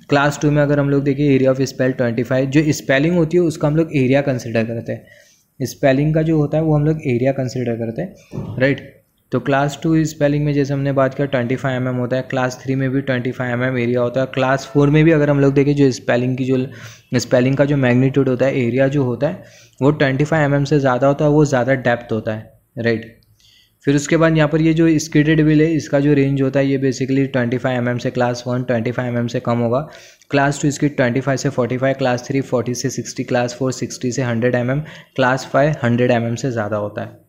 क्लास टू में अगर हम लोग देखिए area of spall twenty five जो स्पेलिंग होती है उसका हम लोग एरिया कंसिडर करते हैं स्पेलिंग का जो होता है वो हम लोग एरिया कंसिडर करते हैं राइट तो क्लास टू स्पेलिंग में जैसे हमने बात किया ट्वेंटी फाइव एम एम होता है क्लास थ्री में भी twenty five M M area होता है क्लास फोर में भी अगर हम लोग देखें जो स्पेलिंग की जो स्पेलिंग का जो मैग्नीट्यूड होता है एरिया जो होता है वो ट्वेंटी फाइव एम एम से ज़्यादा होता है वो ज़्यादा डेप्थ होता है राइट फिर उसके बाद यहाँ पर ये जो स्कीडेड विल है इसका जो रेंज होता है ये बेसिकली फाइव एम mm से class one five M mm से कम होगा क्लास टू इसकी फाइव से फाइव क्लास थ्री फोर्टी से सिक्सटी क्लास फोर सिक्सटी से hundred M mm, class five hundred M mm से ज़्यादा होता है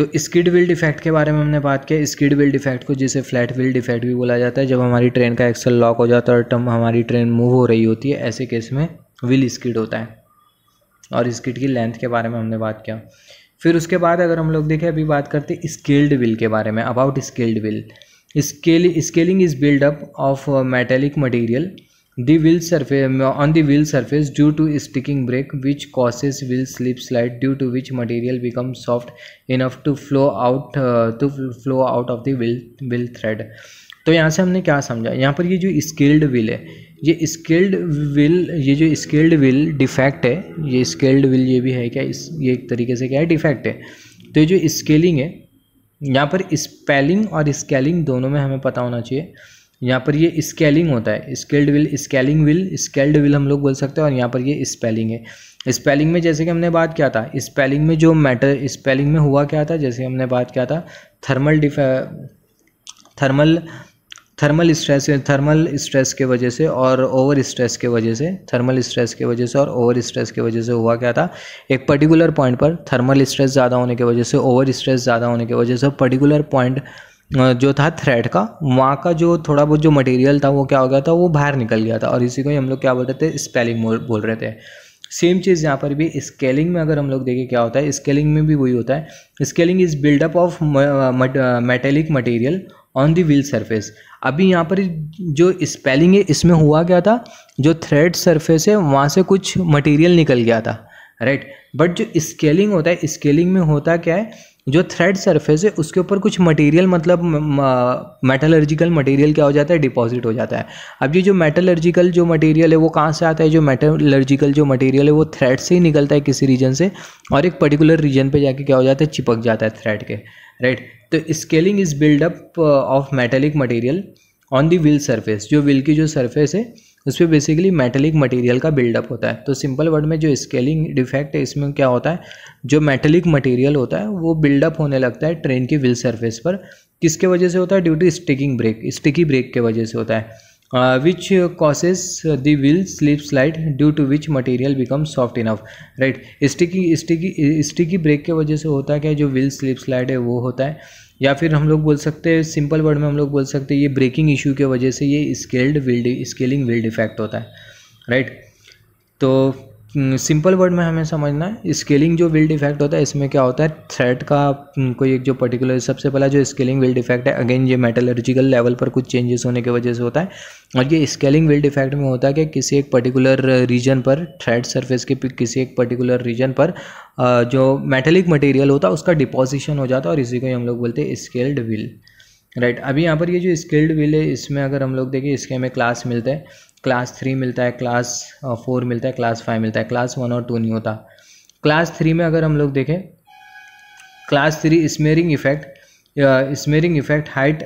तो स्किड व्हील डिफेक्ट के बारे में हमने बात किया स्किड व्हील डिफेक्ट को जिसे फ्लैट व्हील डिफेक्ट भी बोला जाता है जब हमारी ट्रेन का एक्सल लॉक हो जाता है और टम हमारी ट्रेन मूव हो रही होती है ऐसे केस में व्हील स्किड होता है और स्किड की लेंथ के बारे में हमने बात किया फिर उसके बाद अगर हम लोग देखें अभी बात करते हैं स्केल्ड विल के बारे में about scaled wheel scale scaling is buildup of metallic material the wheel surface on the wheel surface due to sticking brake which causes wheel slip slide due to which material becomes soft enough to flow out uh, to flow out of the wheel wheel thread तो यहाँ से हमने क्या समझा यहाँ पर ये जो स्केल्ड व्हील है ये स्केल्ड व्हील ये जो स्केल्ड व्हील डिफेक्ट है ये स्केल्ड व्हील ये भी है क्या इस ये एक तरीके से क्या है डिफेक्ट है तो ये जो स्केलिंग है यहाँ पर स्पेलिंग और स्केलिंग दोनों में हमें पता होना चाहिए यहाँ पर ये स्केलिंग होता है scaled wheel scaling wheel scaled wheel हम लोग बोल सकते हैं और यहाँ पर ये स्पेलिंग है स्पेलिंग में जैसे कि हमने बात किया था स्पेलिंग में जो मैटर स्पेलिंग में हुआ क्या था जैसे हमने बात किया था थर्मल डिफे thermal thermal stress thermal stress के वजह से और ओवर स्ट्रेस के वजह से थर्मल स्ट्रेस के वजह से और ओवर स्ट्रेस के वजह से हुआ क्या था एक पर्टिकुलर पॉइंट पर थर्मल स्ट्रेस ज़्यादा होने की वजह से ओवर स्ट्रेस ज़्यादा होने की वजह से पर्टिकुलर पॉइंट जो था थ्रेड का वहाँ का जो थोड़ा बहुत जो मटेरियल था वो क्या हो गया था वो बाहर निकल गया था और इसी को ही हम लोग क्या बोल रहे थे स्पेलिंग बोल रहे थे सेम चीज़ यहाँ पर भी स्केलिंग में अगर हम लोग देखें क्या होता है स्केलिंग में भी वही होता है scaling is buildup of metallic material on the wheel surface अभी यहाँ पर जो स्पेलिंग है इसमें हुआ क्या था जो थ्रेड सरफेस है वहाँ से कुछ मटेरियल निकल गया था राइट बट जो स्केलिंग होता है स्केलिंग में होता क्या है जो थ्रेड सरफेस है उसके ऊपर कुछ मटेरियल मतलब मेटलर्जिकल मटेरियल क्या हो जाता है डिपॉजिट हो जाता है अब ये जो मेटलर्जिकल जो मटेरियल है वो कहाँ से आता है जो मेटलर्जिकल जो मटेरियल है वो थ्रेड से ही निकलता है किसी रीजन से और एक पर्टिकुलर रीजन पे जाके क्या हो जाता है चिपक जाता है थ्रेड के राइट तो scaling is buildup of metallic material on the wheel surface जो व्हील की जो सर्फेस है उस पर बेसिकली मेटेलिक मटेरियल का बिल्डअप होता है तो सिंपल वर्ड में जो स्केलिंग डिफेक्ट है इसमें क्या होता है जो मेटेलिक मटेरियल होता है वो बिल्डअप होने लगता है ट्रेन की व्हील सरफेस पर किसके वजह से होता है due to sticking brake sticky brake के वजह से होता है which causes the wheel slip slide due to which material become soft enough right sticky sticky sticky brake के वजह से होता है क्या जो व्हील स्लिप स्लाइड है वो होता है या फिर हम लोग बोल सकते हैं सिंपल वर्ड में हम लोग बोल सकते हैं ये ब्रेकिंग इशू के वजह से ये scaled wheeled scaling wheeled effect होता है राइट तो सिंपल हम्म, वर्ड में हमें समझना है स्केलिंग जो विल डिफेक्ट होता है इसमें क्या होता है थ्रेड का हम्म, कोई एक जो पर्टिकुलर सबसे पहला जो स्केलिंग विल डिफेक्ट है अगेन ये मेटलर्जिकल लेवल पर कुछ चेंजेस होने की वजह से होता है और ये स्केलिंग विल डिफेक्ट में होता है कि किसी एक पर्टिकुलर रीजन पर थ्रेड सरफेस के किसी एक पर्टिकुलर रीजन पर जो मेटेलिक मटेरियल होता है उसका डिपोजिशन हो जाता है और इसी को हम लोग बोलते हैं स्केल्ड विल राइट right. अभी यहाँ पर ये जो स्केल्ड विल है इसमें अगर हम लोग देखें इसके हमें क्लास मिलते हैं क्लास थ्री मिलता है क्लास फोर मिलता है क्लास फाइव मिलता है क्लास वन और टू नहीं होता क्लास थ्री में अगर हम लोग देखें class three smearing effect smearing effect height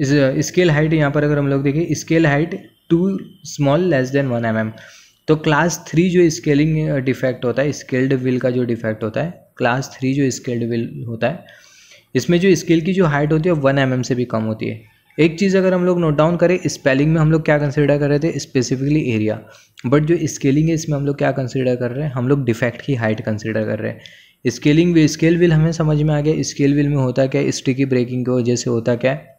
इस स्केल हाइट यहाँ पर अगर हम लोग देखें scale height too small less than one M M तो क्लास थ्री जो स्केलिंग डिफेक्ट होता है स्केल्ड विल का जो डिफेक्ट होता है क्लास थ्री जो स्केल्ड विल होता है इसमें जो स्केल की जो हाइट होती है वन एम mm से भी कम होती है एक चीज़ अगर हम लोग नोट डाउन करें स्पेलिंग में हम लोग क्या कंसिडर कर रहे थे स्पेसिफिकली एरिया बट जो स्केलिंग है इसमें हम लोग क्या कंसिडर कर रहे हैं हम लोग डिफेक्ट की हाइट कंसिडर कर रहे हैं स्केलिंग भी स्केल विल हमें समझ में आ गया स्केल विल में होता क्या है स्टिकी ब्रेकिंग की वजह से होता क्या है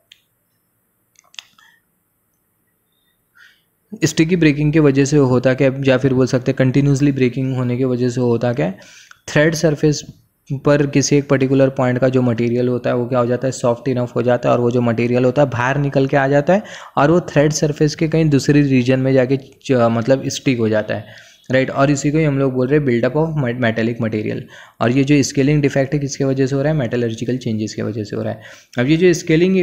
स्टिकी ब्रेकिंग की वजह से होता क्या या फिर बोल सकते हैं कंटिन्यूसली ब्रेकिंग होने की वजह से होता क्या थ्रेड सरफेस पर किसी एक पर्टिकुलर पॉइंट का जो मटेरियल होता है वो क्या हो जाता है सॉफ्ट इनफ हो जाता है और वो जो मटेरियल होता है बाहर निकल के आ जाता है और वो थ्रेड सरफेस के कहीं दूसरे रीजन में जाके मतलब स्टिक हो जाता है राइट right? और इसी को ही हम लोग बोल रहे हैं बिल्डअप ऑफ मेटेलिक मटेरियल और ये जो स्केलिंग डिफेक्ट है किसके वजह से हो रहा है मेटलर्जिकल चेंजेस की वजह से हो रहा है अब ये जो स्केलिंग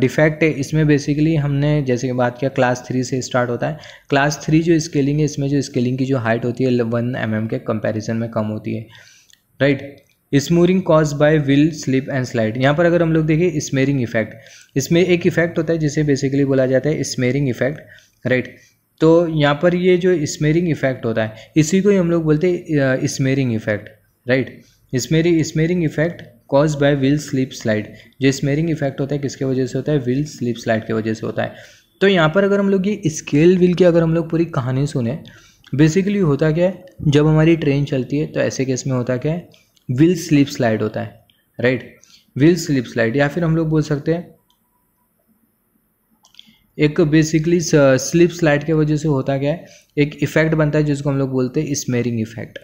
डिफेक्ट है इसमें बेसिकली हमने जैसे कि बात किया क्लास थ्री से स्टार्ट होता है क्लास थ्री जो स्केलिंग है इसमें जो स्केलिंग की जो हाइट होती है वन एम mm के कंपेरिजन में कम होती है right smearing cause by wheel slip and slide यहाँ पर अगर हम लोग देखें स्मेरिंग इफेक्ट इसमें एक इफेक्ट होता है जिसे बेसिकली बोला जाता है स्मेरिंग इफेक्ट राइट तो यहाँ पर ये जो स्मेरिंग इफेक्ट होता है इसी को ही हम लोग बोलते हैं smearing effect right smearing smearing effect cause by wheel slip slide जो स्मेरिंग इफेक्ट होता है किसके वजह से होता है विल स्लिप स्लाइड की वजह से होता है तो यहाँ पर अगर हम लोग ये स्केल विल की अगर हम लोग पूरी कहानी सुने बेसिकली होता क्या है जब हमारी ट्रेन चलती है तो ऐसे केस में होता क्या है व्हील स्लिप स्लाइड होता है राइट व्हील स्लिप स्लाइड या फिर हम लोग बोल सकते हैं एक बेसिकली स्लिप स्लाइड के वजह से होता क्या है एक इफेक्ट बनता है जिसको हम लोग बोलते हैं स्मेरिंग इफेक्ट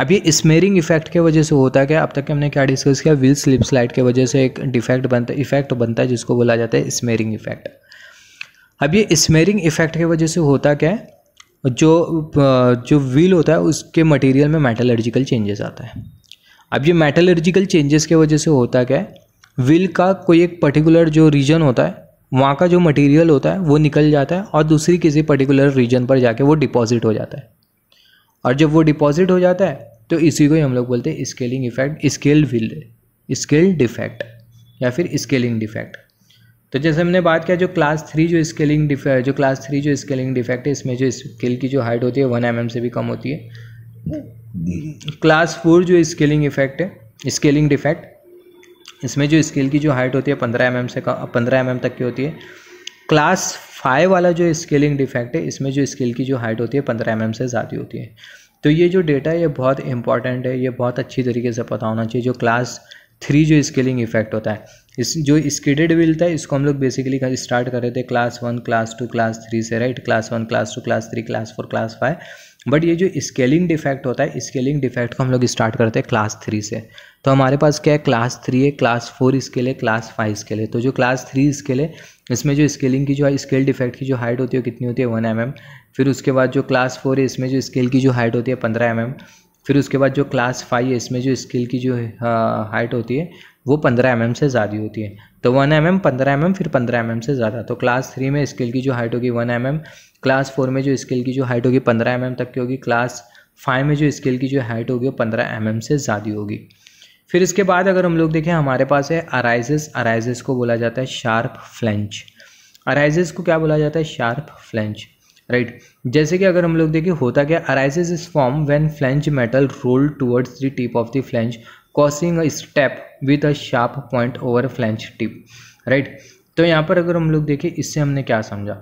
अब ये स्मेरिंग इफेक्ट के वजह से होता क्या अब तक हमने क्या डिस्कस किया व्हील स्लिप स्लाइड के वजह से एक डिफेक्ट बनता है इफेक्ट बनता है जिसको बोला जाता है स्मेरिंग इफेक्ट अब ये स्मेरिंग इफेक्ट के वजह से होता क्या है जो जो व्हील होता है उसके मटेरियल में मेटलर्जिकल चेंजेस आता है अब ये मेटलर्जिकल चेंजेस के वजह से होता क्या है व्हील का कोई एक पर्टिकुलर जो रीजन होता है वहाँ का जो मटेरियल होता है वो निकल जाता है और दूसरी किसी पर्टिकुलर रीजन पर जाके वो डिपॉजिट हो जाता है और जब वो डिपॉजिट हो जाता है तो इसी को ही हम लोग बोलते हैं scaling effect scale wheel scale defect या फिर स्केलिंग डिफेक्ट तो जैसे हमने बात किया जो क्लास थ्री जो स्केलिंग डिफेक्ट जो क्लास थ्री जो स्केलिंग डिफेक्ट है इसमें जो स्केल की जो हाइट होती है वन एम mm से भी कम होती है क्लास फोर जो स्केलिंग इफेक्ट है स्केलिंग डिफेक्ट इसमें जो स्केल की जो हाइट होती है पंद्रह एम mm से पंद्रह एम mm तक की होती है क्लास फाइव वाला जो स्केलिंग डिफेक्ट है इसमें जो स्केल की जो हाइट होती है पंद्रह एम mm से ज़्यादा होती है तो ये जो डेटा है ये बहुत इंपॉर्टेंट है ये बहुत अच्छी तरीके से पता होना चाहिए जो क्लास थ्री जो स्केलिंग इफेक्ट होता है इस जो स्केडेड व्हील था इसको हम लोग बेसिकली स्टार्ट कर रहे थे class one class two class three से right class one class two class three class four class five but ये जो स्केलिंग डिफेक्ट होता है स्केलिंग डिफेक्ट को हम लोग स्टार्ट करते हैं क्लास थ्री से तो हमारे पास क्या है क्लास थ्री है क्लास फोर स्केल है क्लास फाइव स्केल है तो जो क्लास थ्री स्केल है इसमें जो स्केलिंग की जो है स्केल डिफेक्ट की जो हाइट होती है कितनी होती है वन एम mm. फिर उसके बाद जो क्लास फोर है इसमें जो स्केल की जो हाइट होती है पंद्रह एम mm. फिर उसके बाद जो क्लास फाइव है इसमें जो स्केल की जो हाइट होती है वो पंद्रह एम से ज़्यादा होती है तो वन एम एम पंद्रह एम एम फिर पंद्रह एम एम से ज़्यादा तो क्लास थ्री में स्केल की जो हाइट होगी one M M class four में जो स्केल की जो हाइट होगी पंद्रह एम एम तक की होगी क्लास फाइव में जो स्केल की जो हाइट होगी वो पंद्रह एम एम से ज़्यादा होगी फिर इसके बाद अगर हम लोग देखें हमारे पास है अराइजेस अराइजेस को बोला जाता है शार्प फ्लेंच अराइजेस को क्या बोला जाता है शार्प फ्लेंच राइट right. जैसे कि अगर हम लोग देखें होता क्या arises is form when flange metal roll towards the tip of the flange causing a step with a sharp point over flange tip right तो यहाँ पर अगर हम लोग देखें इससे हमने क्या समझा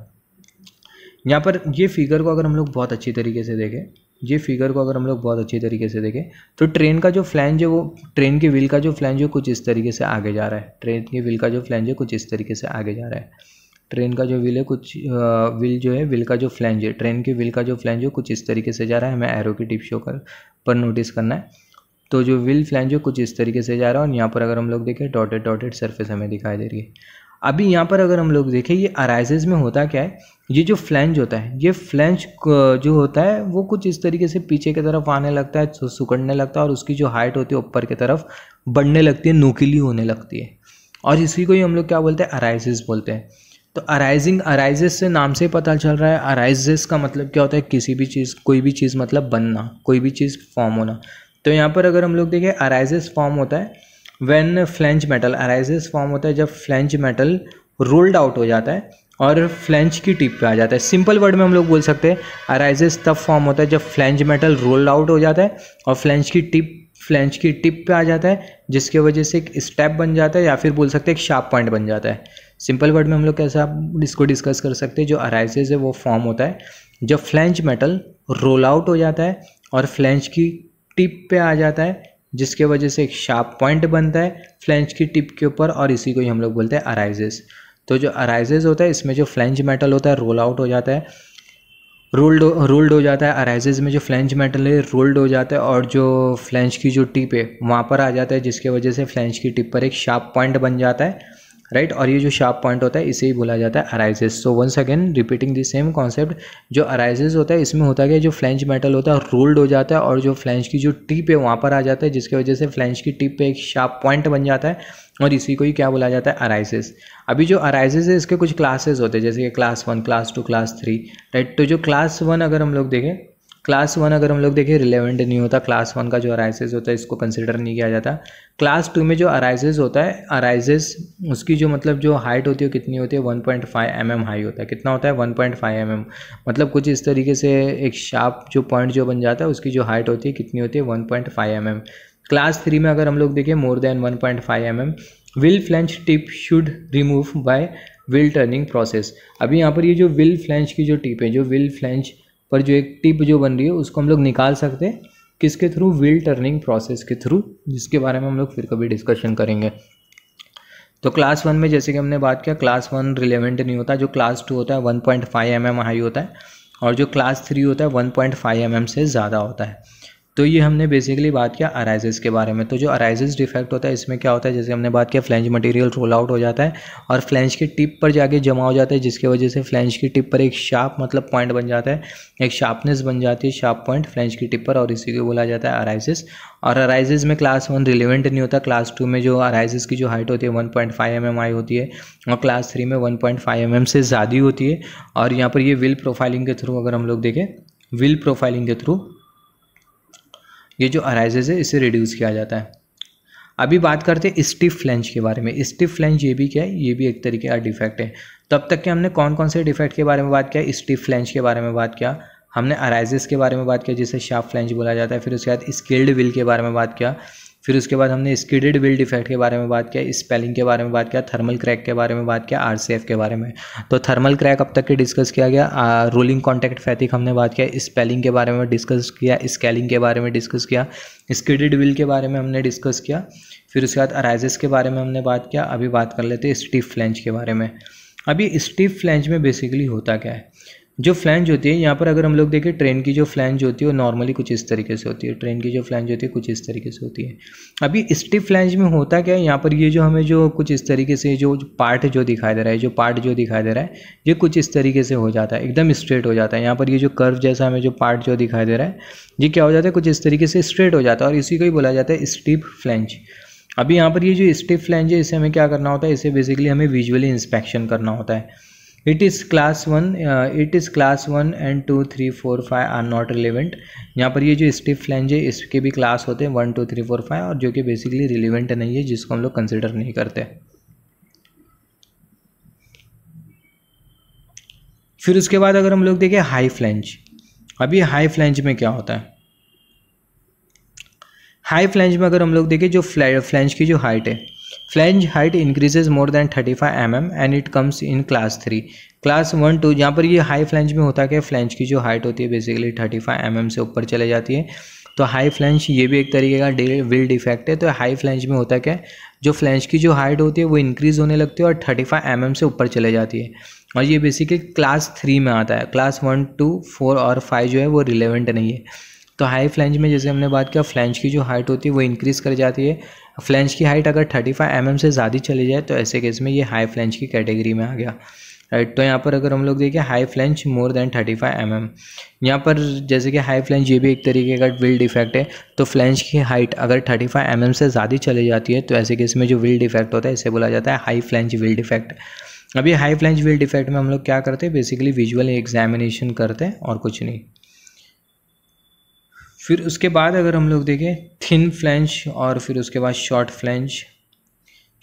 यहाँ पर ये फिगर को अगर हम लोग बहुत अच्छी तरीके से देखें ये फिगर को अगर हम लोग बहुत अच्छी तरीके से देखें तो ट्रेन का जो फ्लैंज है वो ट्रेन के व्हील का जो फ्लैंज है कुछ इस तरीके से आगे जा रहा है ट्रेन के व्हील का जो फ्लैंज है कुछ इस तरीके से आगे जा रहा है ट्रेन का जो व्हील है कुछ व्हील जो है व्हील का जो फ्लैंज है ट्रेन के व्हील का जो फ्लैंज है कुछ इस तरीके से जा रहा है हमें एरो की टिप शो कर पर नोटिस करना है तो जो व्हील फ्लैंज है कुछ इस तरीके से जा रहा है और यहाँ पर अगर हम लोग देखें डॉटेड डॉटेड सरफेस हमें दिखाई दे रही है अभी यहाँ पर अगर हम लोग देखें ये अराइजेज में होता क्या है ये जो फ्लैंज होता है ये फ्लैंज जो होता है वो कुछ इस तरीके से पीछे की तरफ आने लगता है सुकड़ने लगता है और उसकी जो हाइट होती है ऊपर की तरफ बढ़ने लगती है नोकीली होने लगती है और इसी को ही हम लोग क्या बोलते हैं अराइजेज बोलते हैं तो अराइजिंग अराइजेस से नाम से पता चल रहा है अराइजेस का मतलब क्या होता है किसी भी चीज़ कोई भी चीज़ मतलब बनना कोई भी चीज़ फॉर्म होना तो यहाँ पर अगर हम लोग देखें अराइजेस फॉर्म होता है when flange metal arises form होता है जब फ्लेंच मेटल रोल्ड आउट हो जाता है और फ्लेंच की टिप पे आ जाता है सिंपल वर्ड में हम लोग बोल सकते हैं अराइजेस तब फॉर्म होता है जब फ्लेंच मेटल रोल्ड आउट हो जाता है और फ्लेंच की टिप फ्लेंच की टिप पे आ जाता है जिसके वजह से एक स्टेप बन जाता है या फिर बोल सकते हैं एक शार्प पॉइंट बन जाता है सिंपल वर्ड में हम लोग कैसे आप इसको डिस्कस कर सकते हैं जो अराइजेज है वो फॉर्म होता है जब फ्लेंच मेटल रोल आउट हो जाता है और फ्लेंच की टिप पे आ जाता है जिसके वजह से एक शार्प पॉइंट बनता है फ्लेंच की टिप के ऊपर और इसी को ही हम लोग बोलते हैं अराइजेस तो जो अराइजेस होता है इसमें जो फ्लेंच मेटल होता है रोल आउट हो जाता है रोल्ड रोल्ड हो जाता है अराइजेज में जो फ्लेंच मेटल है रोल्ड हो जाता है और जो फ्लेंच की जो टिप है वहाँ पर आ जाता है जिसके वजह से फ्लेंच की टिप पर एक शार्प पॉइंट बन जाता है राइट और ये जो शार्प पॉइंट होता है इसे ही बोला जाता है arises so once again repeating the same concept जो अराइजेस होता है इसमें होता है कि जो फ्लेंच मेटल होता है रोल्ड हो जाता है और जो फ्लेंच की जो टिप है वहाँ पर आ जाता है जिसकी वजह से फ्लेंच की टिप पे एक शार्प पॉइंट बन जाता है और इसी को ही क्या बोला जाता है अराइजेस अभी जो अराइजेस है इसके कुछ क्लासेस होते हैं जैसे कि class one class two class three right तो जो क्लास वन अगर हम लोग देखें क्लास वन अगर हम लोग देखें रिलेवेंट नहीं होता क्लास वन का जो अराइजेज होता है इसको कंसिडर नहीं किया जाता क्लास टू में जो अराइजेज होता है अराइजेज उसकी जो मतलब जो हाइट होती है कितनी होती है one point five M M high होता है कितना होता है one point five M M मतलब कुछ इस तरीके से एक शार्प जो पॉइंट जो बन जाता है उसकी जो हाइट होती है कितनी होती है one point five M M class three में अगर हम लोग देखें more than one point five M M wheel flange tip should remove by wheel turning process अभी यहाँ पर ये जो विल फ्लेंच की जो टिप है जो विल फ्लेंच पर जो एक टिप जो बन रही है उसको हम लोग निकाल सकते हैं किसके थ्रू व्हील टर्निंग प्रोसेस के थ्रू जिसके बारे में हम लोग फिर कभी डिस्कशन करेंगे तो क्लास वन में जैसे कि हमने बात किया क्लास वन रिलेवेंट नहीं होता जो क्लास टू होता है one point five M M high होता है और जो क्लास थ्री होता है one point five M M से ज़्यादा होता है तो ये हमने बेसिकली बात किया अराइजेस के बारे में तो जो अराइजेस डिफेक्ट होता है इसमें क्या होता है जैसे हमने बात किया फ्लैंज मटेरियल रोल आउट हो जाता है और फ्लैंज की टिप पर जाके जमा हो जाता है जिसकी वजह से फ्लैंज की टिप पर एक शार्प मतलब पॉइंट बन जाता है एक शार्पनेस बन जाती है शार्प पॉइंट फ्लैंज की टिप पर और इसी को बोला जाता है अराइजेस और अराइजेस में क्लास वन रिलेवेंट नहीं होता क्लास टू में जो अराइजेस की जो हाइट होती है one point five M M high होती है और क्लास थ्री में one point five M M से ज़्यादा होती है और यहाँ पर ये विल प्रोफाइलिंग के थ्रू अगर हम लोग देखें विल प्रोफाइलिंग के थ्रू ये जो अराइजेज है इसे रिड्यूस किया जाता है अभी बात करते हैं स्टिफ फ्लेंज के बारे में स्टिफ फ्लेंज ये भी क्या है ये भी एक तरीके का डिफेक्ट है तब तक के हमने कौन कौन से डिफेक्ट के बारे में बात किया स्टिफ फ्लेंज के बारे में बात किया हमने अराइजेस के बारे में बात किया जिसे शार्प फ्लेंज बोला जाता है फिर उसके बाद स्किल्ड विल के बारे में बात किया फिर उसके बाद हमने स्किडेड बिल्ड इफेक्ट के बारे में बात किया स्पेलिंग के बारे में बात किया थर्मल क्रैक के बारे में बात किया आर के बारे में तो थर्मल क्रैक अब तक के डिस्कस किया गया रोलिंग कॉन्टैक्ट फैथिक हमने बात किया स्पेलिंग के बारे में डिस्कस किया स्केलिंग के बारे में डिस्कस किया स्किडेड विल के बारे में हमने डिस्कस किया फिर उसके बाद अराइजेस के बारे में हमने बात किया अभी बात कर लेते हैं स्टीफ फ्लेंच के बारे में अभी स्टीफ फ्लेंच में बेसिकली होता क्या है जो फ्लैंज होती है यहाँ पर अगर हम लोग देखें ट्रेन की जो फ्लैंज होती है वो नॉर्मली कुछ इस तरीके से होती है ट्रेन की जो फ्लैंज होती है कुछ इस तरीके से होती है अभी स्टिफ फ्लैंज में होता क्या है यहाँ पर ये जो हमें जो कुछ इस तरीके से जो पार्ट जो दिखाई दे रहा है जो पार्ट जो दिखाई दे रहा है ये कुछ इस तरीके से हो जाता है एकदम स्ट्रेट हो जाता है यहाँ पर ये जो कर्व जैसा हमें जो पार्ट जो दिखाई दे रहा है ये क्या हो जाता है कुछ इस तरीके से स्ट्रेट हो जाता है और इसी को ही बोला जाता है स्टिफ फ्लैंज अभी यहाँ पर ये जो स्टिफ फ्लैंज है इसे हमें क्या करना होता है इसे बेसिकली हमें विजुअली इंस्पेक्शन करना होता है it is class one it is class one and two three four five are not relevant यहाँ पर ये जो स्टिफ फ्लेंज है इसके भी क्लास होते हैं one two three four five और जो कि बेसिकली रिलेवेंट नहीं है जिसको हम लोग कंसिडर नहीं करते फिर उसके बाद अगर हम लोग देखें हाई फ्लेंज अभी हाई फ्लेंज में क्या होता है हाई फ्लेंज में अगर हम लोग देखें जो फ्लेंज की जो हाइट है flange height increases more than 35 five M and it comes in class three class one two यहाँ पर ये हाई फ्लैंज में होता है कि फ्लैंज की जो हाइट होती है बेसिकली 35 फाइव mm से ऊपर चले जाती है तो हाई फ्लैंज ये भी एक तरीके का विल डिफेक्ट है तो हाई फ्लैंज में होता क्या जो फ्लैंज की जो हाइट होती है वो इंक्रीज़ होने लगती है और 35 फाइव mm से ऊपर चले जाती है और ये बेसिकली क्लास थ्री में आता है क्लास वन टू फोर और फाइव जो है वो रिलेवेंट नहीं है तो हाई फ्लैंज में जैसे हमने बात किया फ्लैंज की जो हाइट होती है वो इंक्रीज़ कर जाती है फ्लेंच की हाइट अगर 35 फाइव mm से ज़्यादा चली जाए तो ऐसे केस में ये हाई फ्लेंच की कैटेगरी में आ गया राइट तो यहाँ पर अगर हम लोग देखें high flange more than 35 five mm यहाँ पर जैसे कि हाई फ्लेंच ये भी एक तरीके का विल डिफेक्ट है तो फ्लेंच की हाइट अगर 35 फाइव mm से ज़्यादा चली जाती है तो ऐसे केस में जो विल डिफेक्ट होता है इसे बोला जाता है हाई फ्लेंच विल डिफेक्ट अभी हाई फ्लेंच विल डिफेक्ट में हम लोग क्या करते हैं बेसिकली विजुअल एग्जामिनेशन करते हैं और कुछ नहीं फिर उसके बाद अगर हम लोग देखें थिन फ्लेंच और फिर उसके बाद शॉर्ट फ्लेंच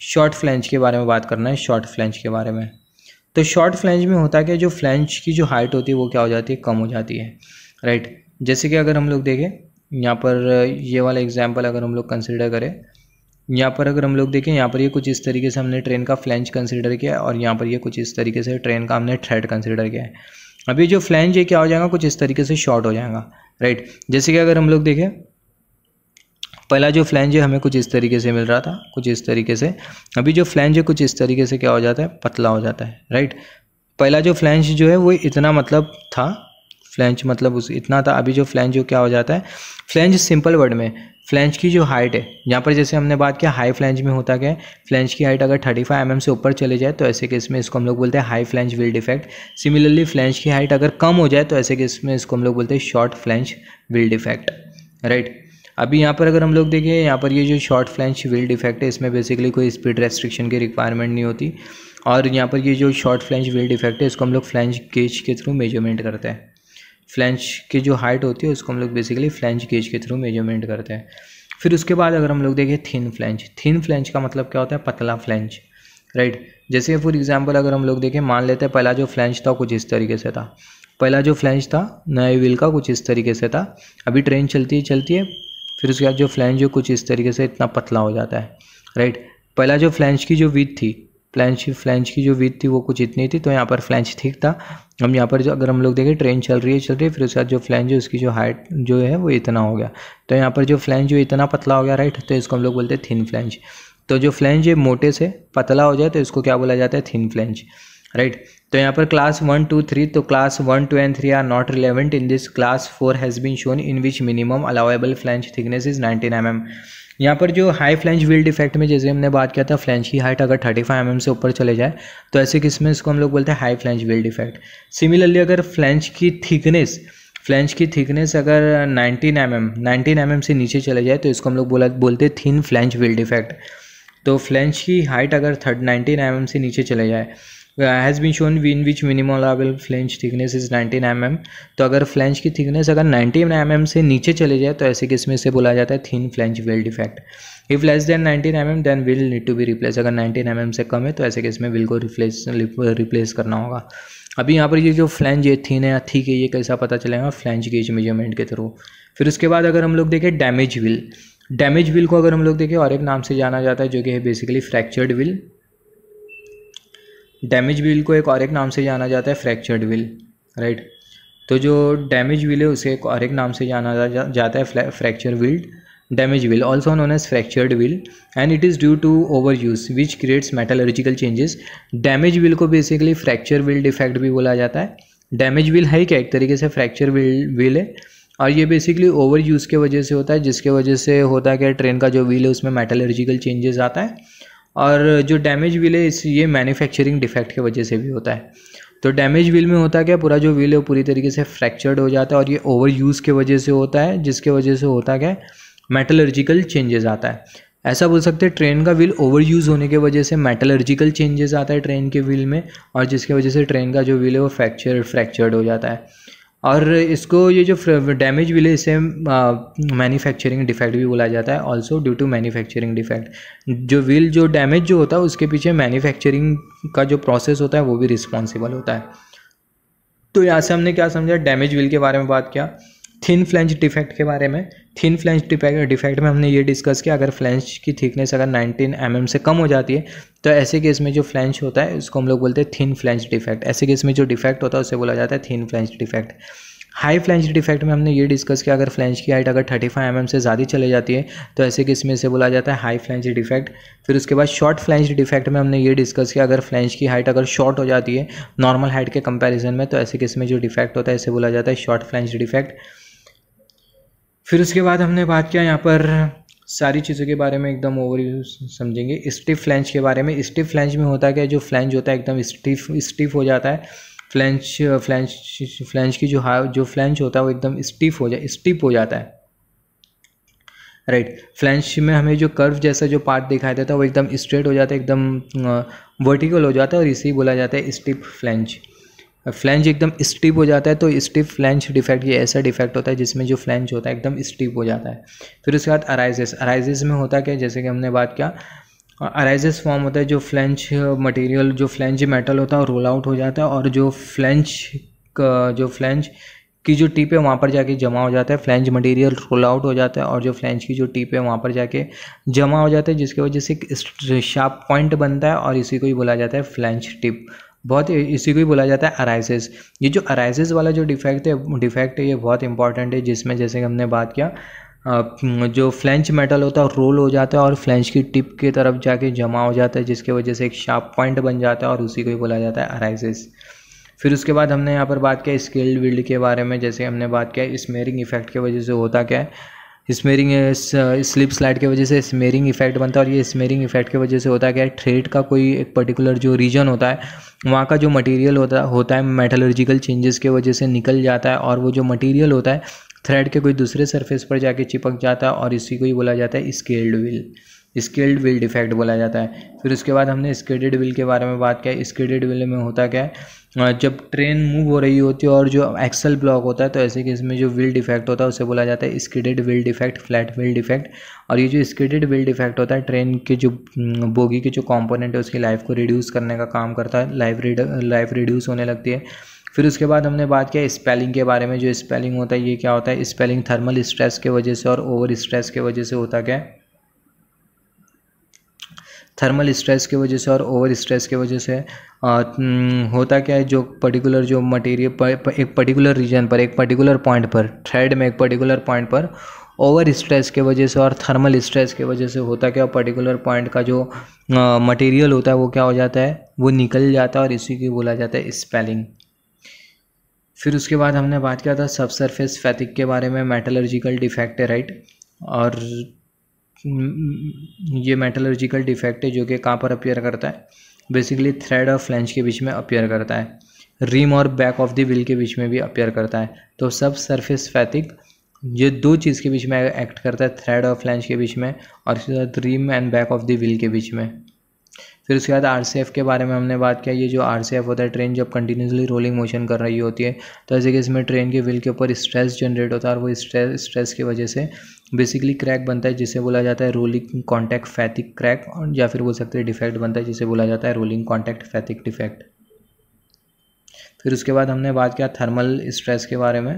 शॉर्ट फ्लेंच के बारे में बात करना है शॉर्ट फ्लेंच के बारे में तो शॉर्ट फ्लेंच में होता क्या जो फ्लेंच की जो हाइट होती है वो क्या हो जाती है कम हो जाती है राइट जैसे कि अगर हम लोग देखें यहाँ पर ये वाला एग्जाम्पल अगर हम लोग कंसिडर करें यहाँ पर अगर हम लोग देखें यहाँ पर ये कुछ इस तरीके से हमने ट्रेन का फ्लेंच कंसिडर किया और यहाँ पर ये कुछ इस तरीके से ट्रेन का हमने थ्रेड कंसिडर किया है अभी जो फ्लेंच है क्या हो जाएगा कुछ इस तरीके से शॉर्ट हो जाएगा राइट जैसे कि अगर हम लोग देखें पहला जो फ्लैंज है हमें कुछ इस तरीके से मिल रहा था कुछ इस तरीके से अभी जो फ्लैंज है कुछ इस तरीके से क्या हो जाता है पतला हो जाता है राइट पहला जो फ्लैंज जो है वो इतना मतलब था फ्लेंच मतलब उस इतना था अभी जो फ्लेंच जो क्या हो जाता है फ्लेंच सिंपल वर्ड में फ्लेंच की जो हाइट है यहाँ पर जैसे हमने बात किया हाई फ्लेंच में होता क्या है फ्लेंच की हाइट अगर 35 फाइव mm से ऊपर चले जाए तो ऐसे केस में इसको हम लोग बोलते हैं high flange wheel defect similarly flange की हाइट अगर कम हो जाए तो ऐसे केस में इसको हम लोग बोलते हैं short flange wheel defect right अभी यहाँ पर अगर हम लोग देखें यहाँ पर ये जो शॉर्ट फ्लेंच विल डिफेक्ट है इसमें बेसिकली कोई स्पीड रेस्ट्रिक्शन की रिक्वायरमेंट नहीं होती और यहाँ पर ये जो शॉर्ट फ्लेंच विल डिफेक्ट है इसको हम लोग फ्लेंच गेज के थ्रू मेजरमेंट करते हैं फ्लैंच की जो हाइट होती है उसको हम लोग बेसिकली फ्लैंच गेज के थ्रू मेजरमेंट करते हैं फिर उसके बाद अगर हम लोग देखें थिन फ्लैंच थिन फ्लैंच का मतलब क्या होता है पतला फ्लैंच राइट जैसे फॉर एग्जाम्पल अगर हम लोग देखें मान लेते हैं पहला जो फ्लैंच था कुछ इस तरीके से था पहला जो फ्लैंच था नए व्हील का कुछ इस तरीके से था अभी ट्रेन चलती है चलती है फिर उसके बाद जो फ्लैंच जो कुछ इस तरीके से इतना पतला हो जाता है राइट पहला जो फ्लैंच की जो विथ थी फ्लैंच फ्लैंच की जो विथ थी वो कुछ इतनी थी तो यहाँ पर फ्लैंच ठीक था हम यहाँ पर जो अगर हम लोग देखें ट्रेन चल रही है चल रही है फिर उसके बाद जो फ्लैंच है उसकी जो हाइट जो है वो इतना हो गया तो यहाँ पर जो फ्लैंच जो इतना पतला हो गया राइट तो इसको हम लोग बोलते हैं थिन फ्लैंच तो जो फ्लैंच है मोटे से पतला हो जाए तो इसको क्या बोला जाता है थिन फ्लैंच राइट तो यहाँ पर क्लास वन टू थ्री तो class one two and three are not relevant in this class four has been shown in which minimum allowable flange thickness is nineteen M M यहाँ पर जो high flange wheel effect में जैसे हमने बात किया था फ्लेंच की हाइट अगर 35 फाइव mm से ऊपर चले जाए तो ऐसे किस में इसको हम लोग बोलते हैं high flange wheel effect similarly अगर फ्लेंच की थिकनेस फ्लेंच की थिकनेस अगर 19 एम एम नाइनटीन एम से नीचे चले जाए तो इसको हम लोग बोला बोलते थिन फ्लेंच व्हील्ड इफेक्ट तो फ्लेंच की हाइट अगर थर्ट नाइनटीन एम से नीचे चले जाए has been shown in which minimum allowable flange thickness is nineteen M M तो अगर फ्लेंच की थिकनेस अगर नाइनटीन एम एम से नीचे चले जाए तो ऐसे किस में से बोला जाता है thin flange wheel defect if less than nineteen M M then wheel need to be replace अगर नाइनटीन एम एम से कम है तो ऐसे किस में विल को रिप्लेस रिप्लेस करना होगा अभी यहाँ पर ये जो फ्लेंच है थीन है या ठीक है ये कैसा पता चलेगा फ्लेंच गेज मेजरमेंट के थ्रू फिर उसके बाद अगर हम लोग देखें डैमेज विल डैमेज विल को अगर हम लोग देखें और एक नाम से जाना जाता है जो कि है basically fractured wheel damage wheel को एक और एक नाम से जाना जाता है फ्रैक्चर्ड व्हील राइट तो जो डैमेज व्हील है उसे एक और एक नाम से जाना जा, जाता है fracture wheel damage wheel also known as fractured wheel and it is due to over use which creates metallurgical changes damage wheel को बेसिकली फ्रैक्चर व्हील डिफेक्ट भी बोला जाता है डैमेज व्हील है क्या एक तरीके से फ्रैक्चर व्हील व्हील है और ये बेसिकली ओवर यूज़ के वजह से होता है जिसके वजह से होता है क्या ट्रेन का जो व्हील है उसमें मेटालर्जिकल चेंजेस आता है और जो डैमेज व्हील है इस ये मैन्युफैक्चरिंग डिफेक्ट की वजह से भी होता है तो डैमेज व्हील में होता है क्या पूरा जो व्हील है वो पूरी तरीके से फ्रैक्चर्ड हो जाता है और ये ओवर यूज़ की वजह से होता है जिसके वजह से होता क्या मेटलर्जिकल चेंजेस आता है ऐसा बोल सकते हैं ट्रेन का व्हील ओवर यूज़ होने की वजह से मेटलर्जिकल चेंजेस आता है ट्रेन के व्हील में और जिसकी वजह से ट्रेन का जो व्हील है वो फ्रैक्चर फ्रैक्चर्ड हो जाता है और इसको ये जो डैमेज विल है इसे मैन्युफैक्चरिंग डिफेक्ट भी बोला जाता है also due to manufacturing defect जो व्हील जो डैमेज जो होता है उसके पीछे मैन्युफैक्चरिंग का जो प्रोसेस होता है वो भी रिस्पॉन्सिबल होता है तो यहाँ से हमने क्या समझा डैमेज व्हील के बारे में बात किया थिन फ्लेंच डिफेक्ट के बारे में थिन फ्लेंच डिफेक्ट में हमने ये डिस्कस किया अगर फ्लेंच की थिकनेस अगर 19 एम mm से कम हो जाती है तो ऐसे केस में जो फ्लेंच होता है उसको हम लोग बोलते हैं थिन फ्लेंच डिफेक्ट ऐसे केस में जो डिफेक्ट होता है उसे बोला जाता है thin flange defect high flange defect में हमने ये डिस्कस किया अगर फ्लेंच की हाइट अगर 35 फाइव mm से ज़्यादा चले जाती है तो ऐसे केस में इसे बोला जाता है हाई फ्लेंच डिफेक्ट फिर उसके बाद शॉर्ट फ्लेंच डिफेक्ट में हमने ये डिस्कस किया अगर फ्लेंच की हाइट अगर शॉर्ट हो जाती है नॉर्मल हाइट के कंपैरिजन में तो ऐसे केस में जो डिफेक्ट होता है इसे बोला जाता है शॉर्ट फ्लेंच डिफेक्ट फिर उसके बाद हमने बात किया यहाँ पर सारी चीज़ों के बारे में एकदम ओवर समझेंगे स्टिफ फ्लैंच के बारे में स्टिफ फ्लैंच में होता है क्या जो फ्लैंच होता है एकदम स्टिफ स्टिफ हो जाता है फ्लैंच फ्लैंच फ्लैंच की जो हा जो फ्लैंच होता है वो एकदम स्टिफ हो जाए स्टिप हो जाता है राइट right. फ्लैंच में हमें जो कर्व जैसा जो पार्ट दिखाई देता है वो एकदम स्ट्रेट हो जाता है एकदम वर्टिकल हो जाता है और इसी बोला जाता है स्टिप फ्लैंच फ्लैंज एकदम स्टिप हो जाता है तो स्टिप फ्लैंज डिफेक्ट ये ऐसा डिफेक्ट होता है जिसमें जो फ्लैंज होता है एकदम स्टिप हो जाता है फिर उसके बाद अराइजेस अराइजेस में होता क्या जैसे कि हमने बात किया अराइजेस फॉर्म होता है जो फ्लैंज मटेरियल जो फ्लैंज मेटल होता है रोल आउट हो जाता है और जो फ्लैंज जो फ्लैंज की जो टीप है वहाँ पर जाके जमा हो जाता है फ्लैंज मटेरियल रोल आउट हो जाता है और जो फ्लैंज की जो टीप है वहाँ पर जाके जमा हो जाता है जिसकी वजह से एक शार्प पॉइंट बनता है और इसी को ही बोला जाता है फ्लैंज टिप बहुत इसी को ही बोला जाता है अराइसिस ये जो अराइसिस वाला जो डिफेक्ट है डिफेक्ट है ये बहुत इंपॉर्टेंट है जिसमें जैसे कि हमने बात किया जो फ्लेंच मेटल होता है रोल हो जाता है और फ्लेंच की टिप की तरफ जाके जमा हो जाता है जिसकी वजह से एक शार्प पॉइंट बन जाता है और उसी को ही बोला जाता है अराइसिस फिर उसके बाद हमने यहाँ पर बात किया स्केल बिल्ड के बारे में जैसे हमने बात किया स्मेरिंग इफेक्ट की वजह से होता क्या है स्मेरिंग स्लिप स्लाइड की वजह से स्मेरिंग इफेक्ट बनता है और ये स्मेरिंग इफेक्ट की वजह से होता क्या है क्या ट्रेड का कोई एक पर्टिकुलर जो रीजन होता है वहाँ का जो मटेरियल होता होता है मेटलर्जिकल चेंजेस के वजह से निकल जाता है और वो जो मटेरियल होता है थ्रेड के कोई दूसरे सरफेस पर जाके चिपक जाता है और इसी को ही बोला जाता है scaled wheel scaled wheel defect बोला जाता है फिर उसके बाद हमने स्केडेड व्हील के बारे में बात किया स्केडेड व्हील में होता क्या है जब ट्रेन मूव हो रही होती है और जो एक्सल ब्लॉक होता है तो ऐसे कि इसमें जो व्हील डिफेक्ट होता है उसे बोला जाता है skidded wheel defect flat wheel defect और ये जो स्किडेड व्हील डिफेक्ट होता है ट्रेन के जो बोगी के जो कॉम्पोनेंट है उसकी लाइफ को रिड्यूस करने का काम करता है लाइफ लाइफ रिड्यूस होने लगती है फिर उसके बाद हमने बात किया स्पेलिंग के बारे में जो स्पेलिंग होता है ये क्या होता है स्पेलिंग थर्मल स्ट्रेस के वजह से और ओवर स्ट्रेस के वजह से होता क्या है थर्मल स्ट्रेस की वजह से और ओवर स्ट्रेस की वजह से आ, हम्म, होता क्या है जो पर्टिकुलर जो मटेरियल एक पर्टिकुलर रीजन पर एक पर्टिकुलर पॉइंट पर थ्रेड में एक पर्टिकुलर पॉइंट पर ओवर स्ट्रेस के वजह से और थर्मल स्ट्रेस के वजह से होता क्या पर्टिकुलर पॉइंट का जो मटेरियल होता है वो क्या हो जाता है वो निकल जाता है और इसी को बोला जाता है स्पेलिंग फिर उसके बाद हमने बात किया था सब सरफेस फैथिक के बारे में मेटलर्जिकल डिफेक्ट राइट और हम्म, ये मेटलर्जिकल डिफेक्ट है जो कि कहाँ पर अपेयर करता है बेसिकली थ्रेड और फ्लेंच के बीच में अपेयर करता है रिम और बैक ऑफ द व्हील के बीच में भी अपेयर करता है तो सब सरफेस फैथिक ये दो चीज़ के बीच में एक्ट करता है थ्रेड और फ्लेंच के बीच में और इसके साथ rim and back of the wheel के बीच में फिर उसके बाद आर के बारे में हमने बात किया ये जो आर होता है ट्रेन जब कंटिन्यूसली रोलिंग मोशन कर रही होती है तो ऐसे कि इसमें ट्रेन के व्हील के ऊपर स्ट्रेस जनरेट होता है और वो स्ट्रेस स्ट्रेस की वजह से बेसिकली क्रैक बनता है जिसे बोला जाता है रोलिंग कॉन्टैक्ट फैथिक क्रैक और या फिर बोल सकते हैं डिफेक्ट बनता है जिसे बोला जाता है रोलिंग कॉन्टैक्ट फैथिक डिफेक्ट फिर उसके बाद हमने बात किया थर्मल स्ट्रेस के बारे में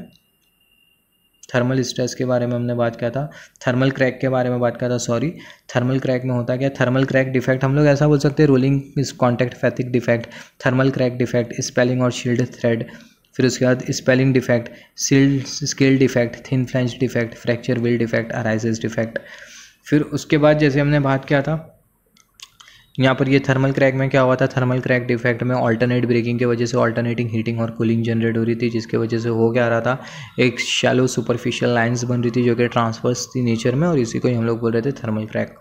थर्मल स्ट्रेस के बारे में हमने बात किया था थर्मल क्रैक के बारे में बात किया था सॉरी थर्मल क्रैक में होता क्या थर्मल क्रैक डिफेक्ट हम लोग ऐसा बोल सकते हैं rolling contact fatigue defect thermal crack defect spalling और शील्ड थ्रेड फिर उसके बाद spalling defect shelled scale defect thin flange defect fracture wheel defect arises defect फिर उसके बाद जैसे हमने बात किया था यहाँ पर ये थर्मल क्रैक में क्या हुआ था थर्मल क्रैक डिफेक्ट में ऑल्टरनेट ब्रेकिंग की वजह से ऑल्टरनेटिंग हीटिंग और कूलिंग जनरेट हो रही थी जिसके वजह से हो क्या रहा था एक शैलो सुपरफिशियल लाइन्स बन रही थी जो कि ट्रांसफर्स थी नेचर में और इसी को ही हम लोग बोल रहे थे थर्मल क्रैक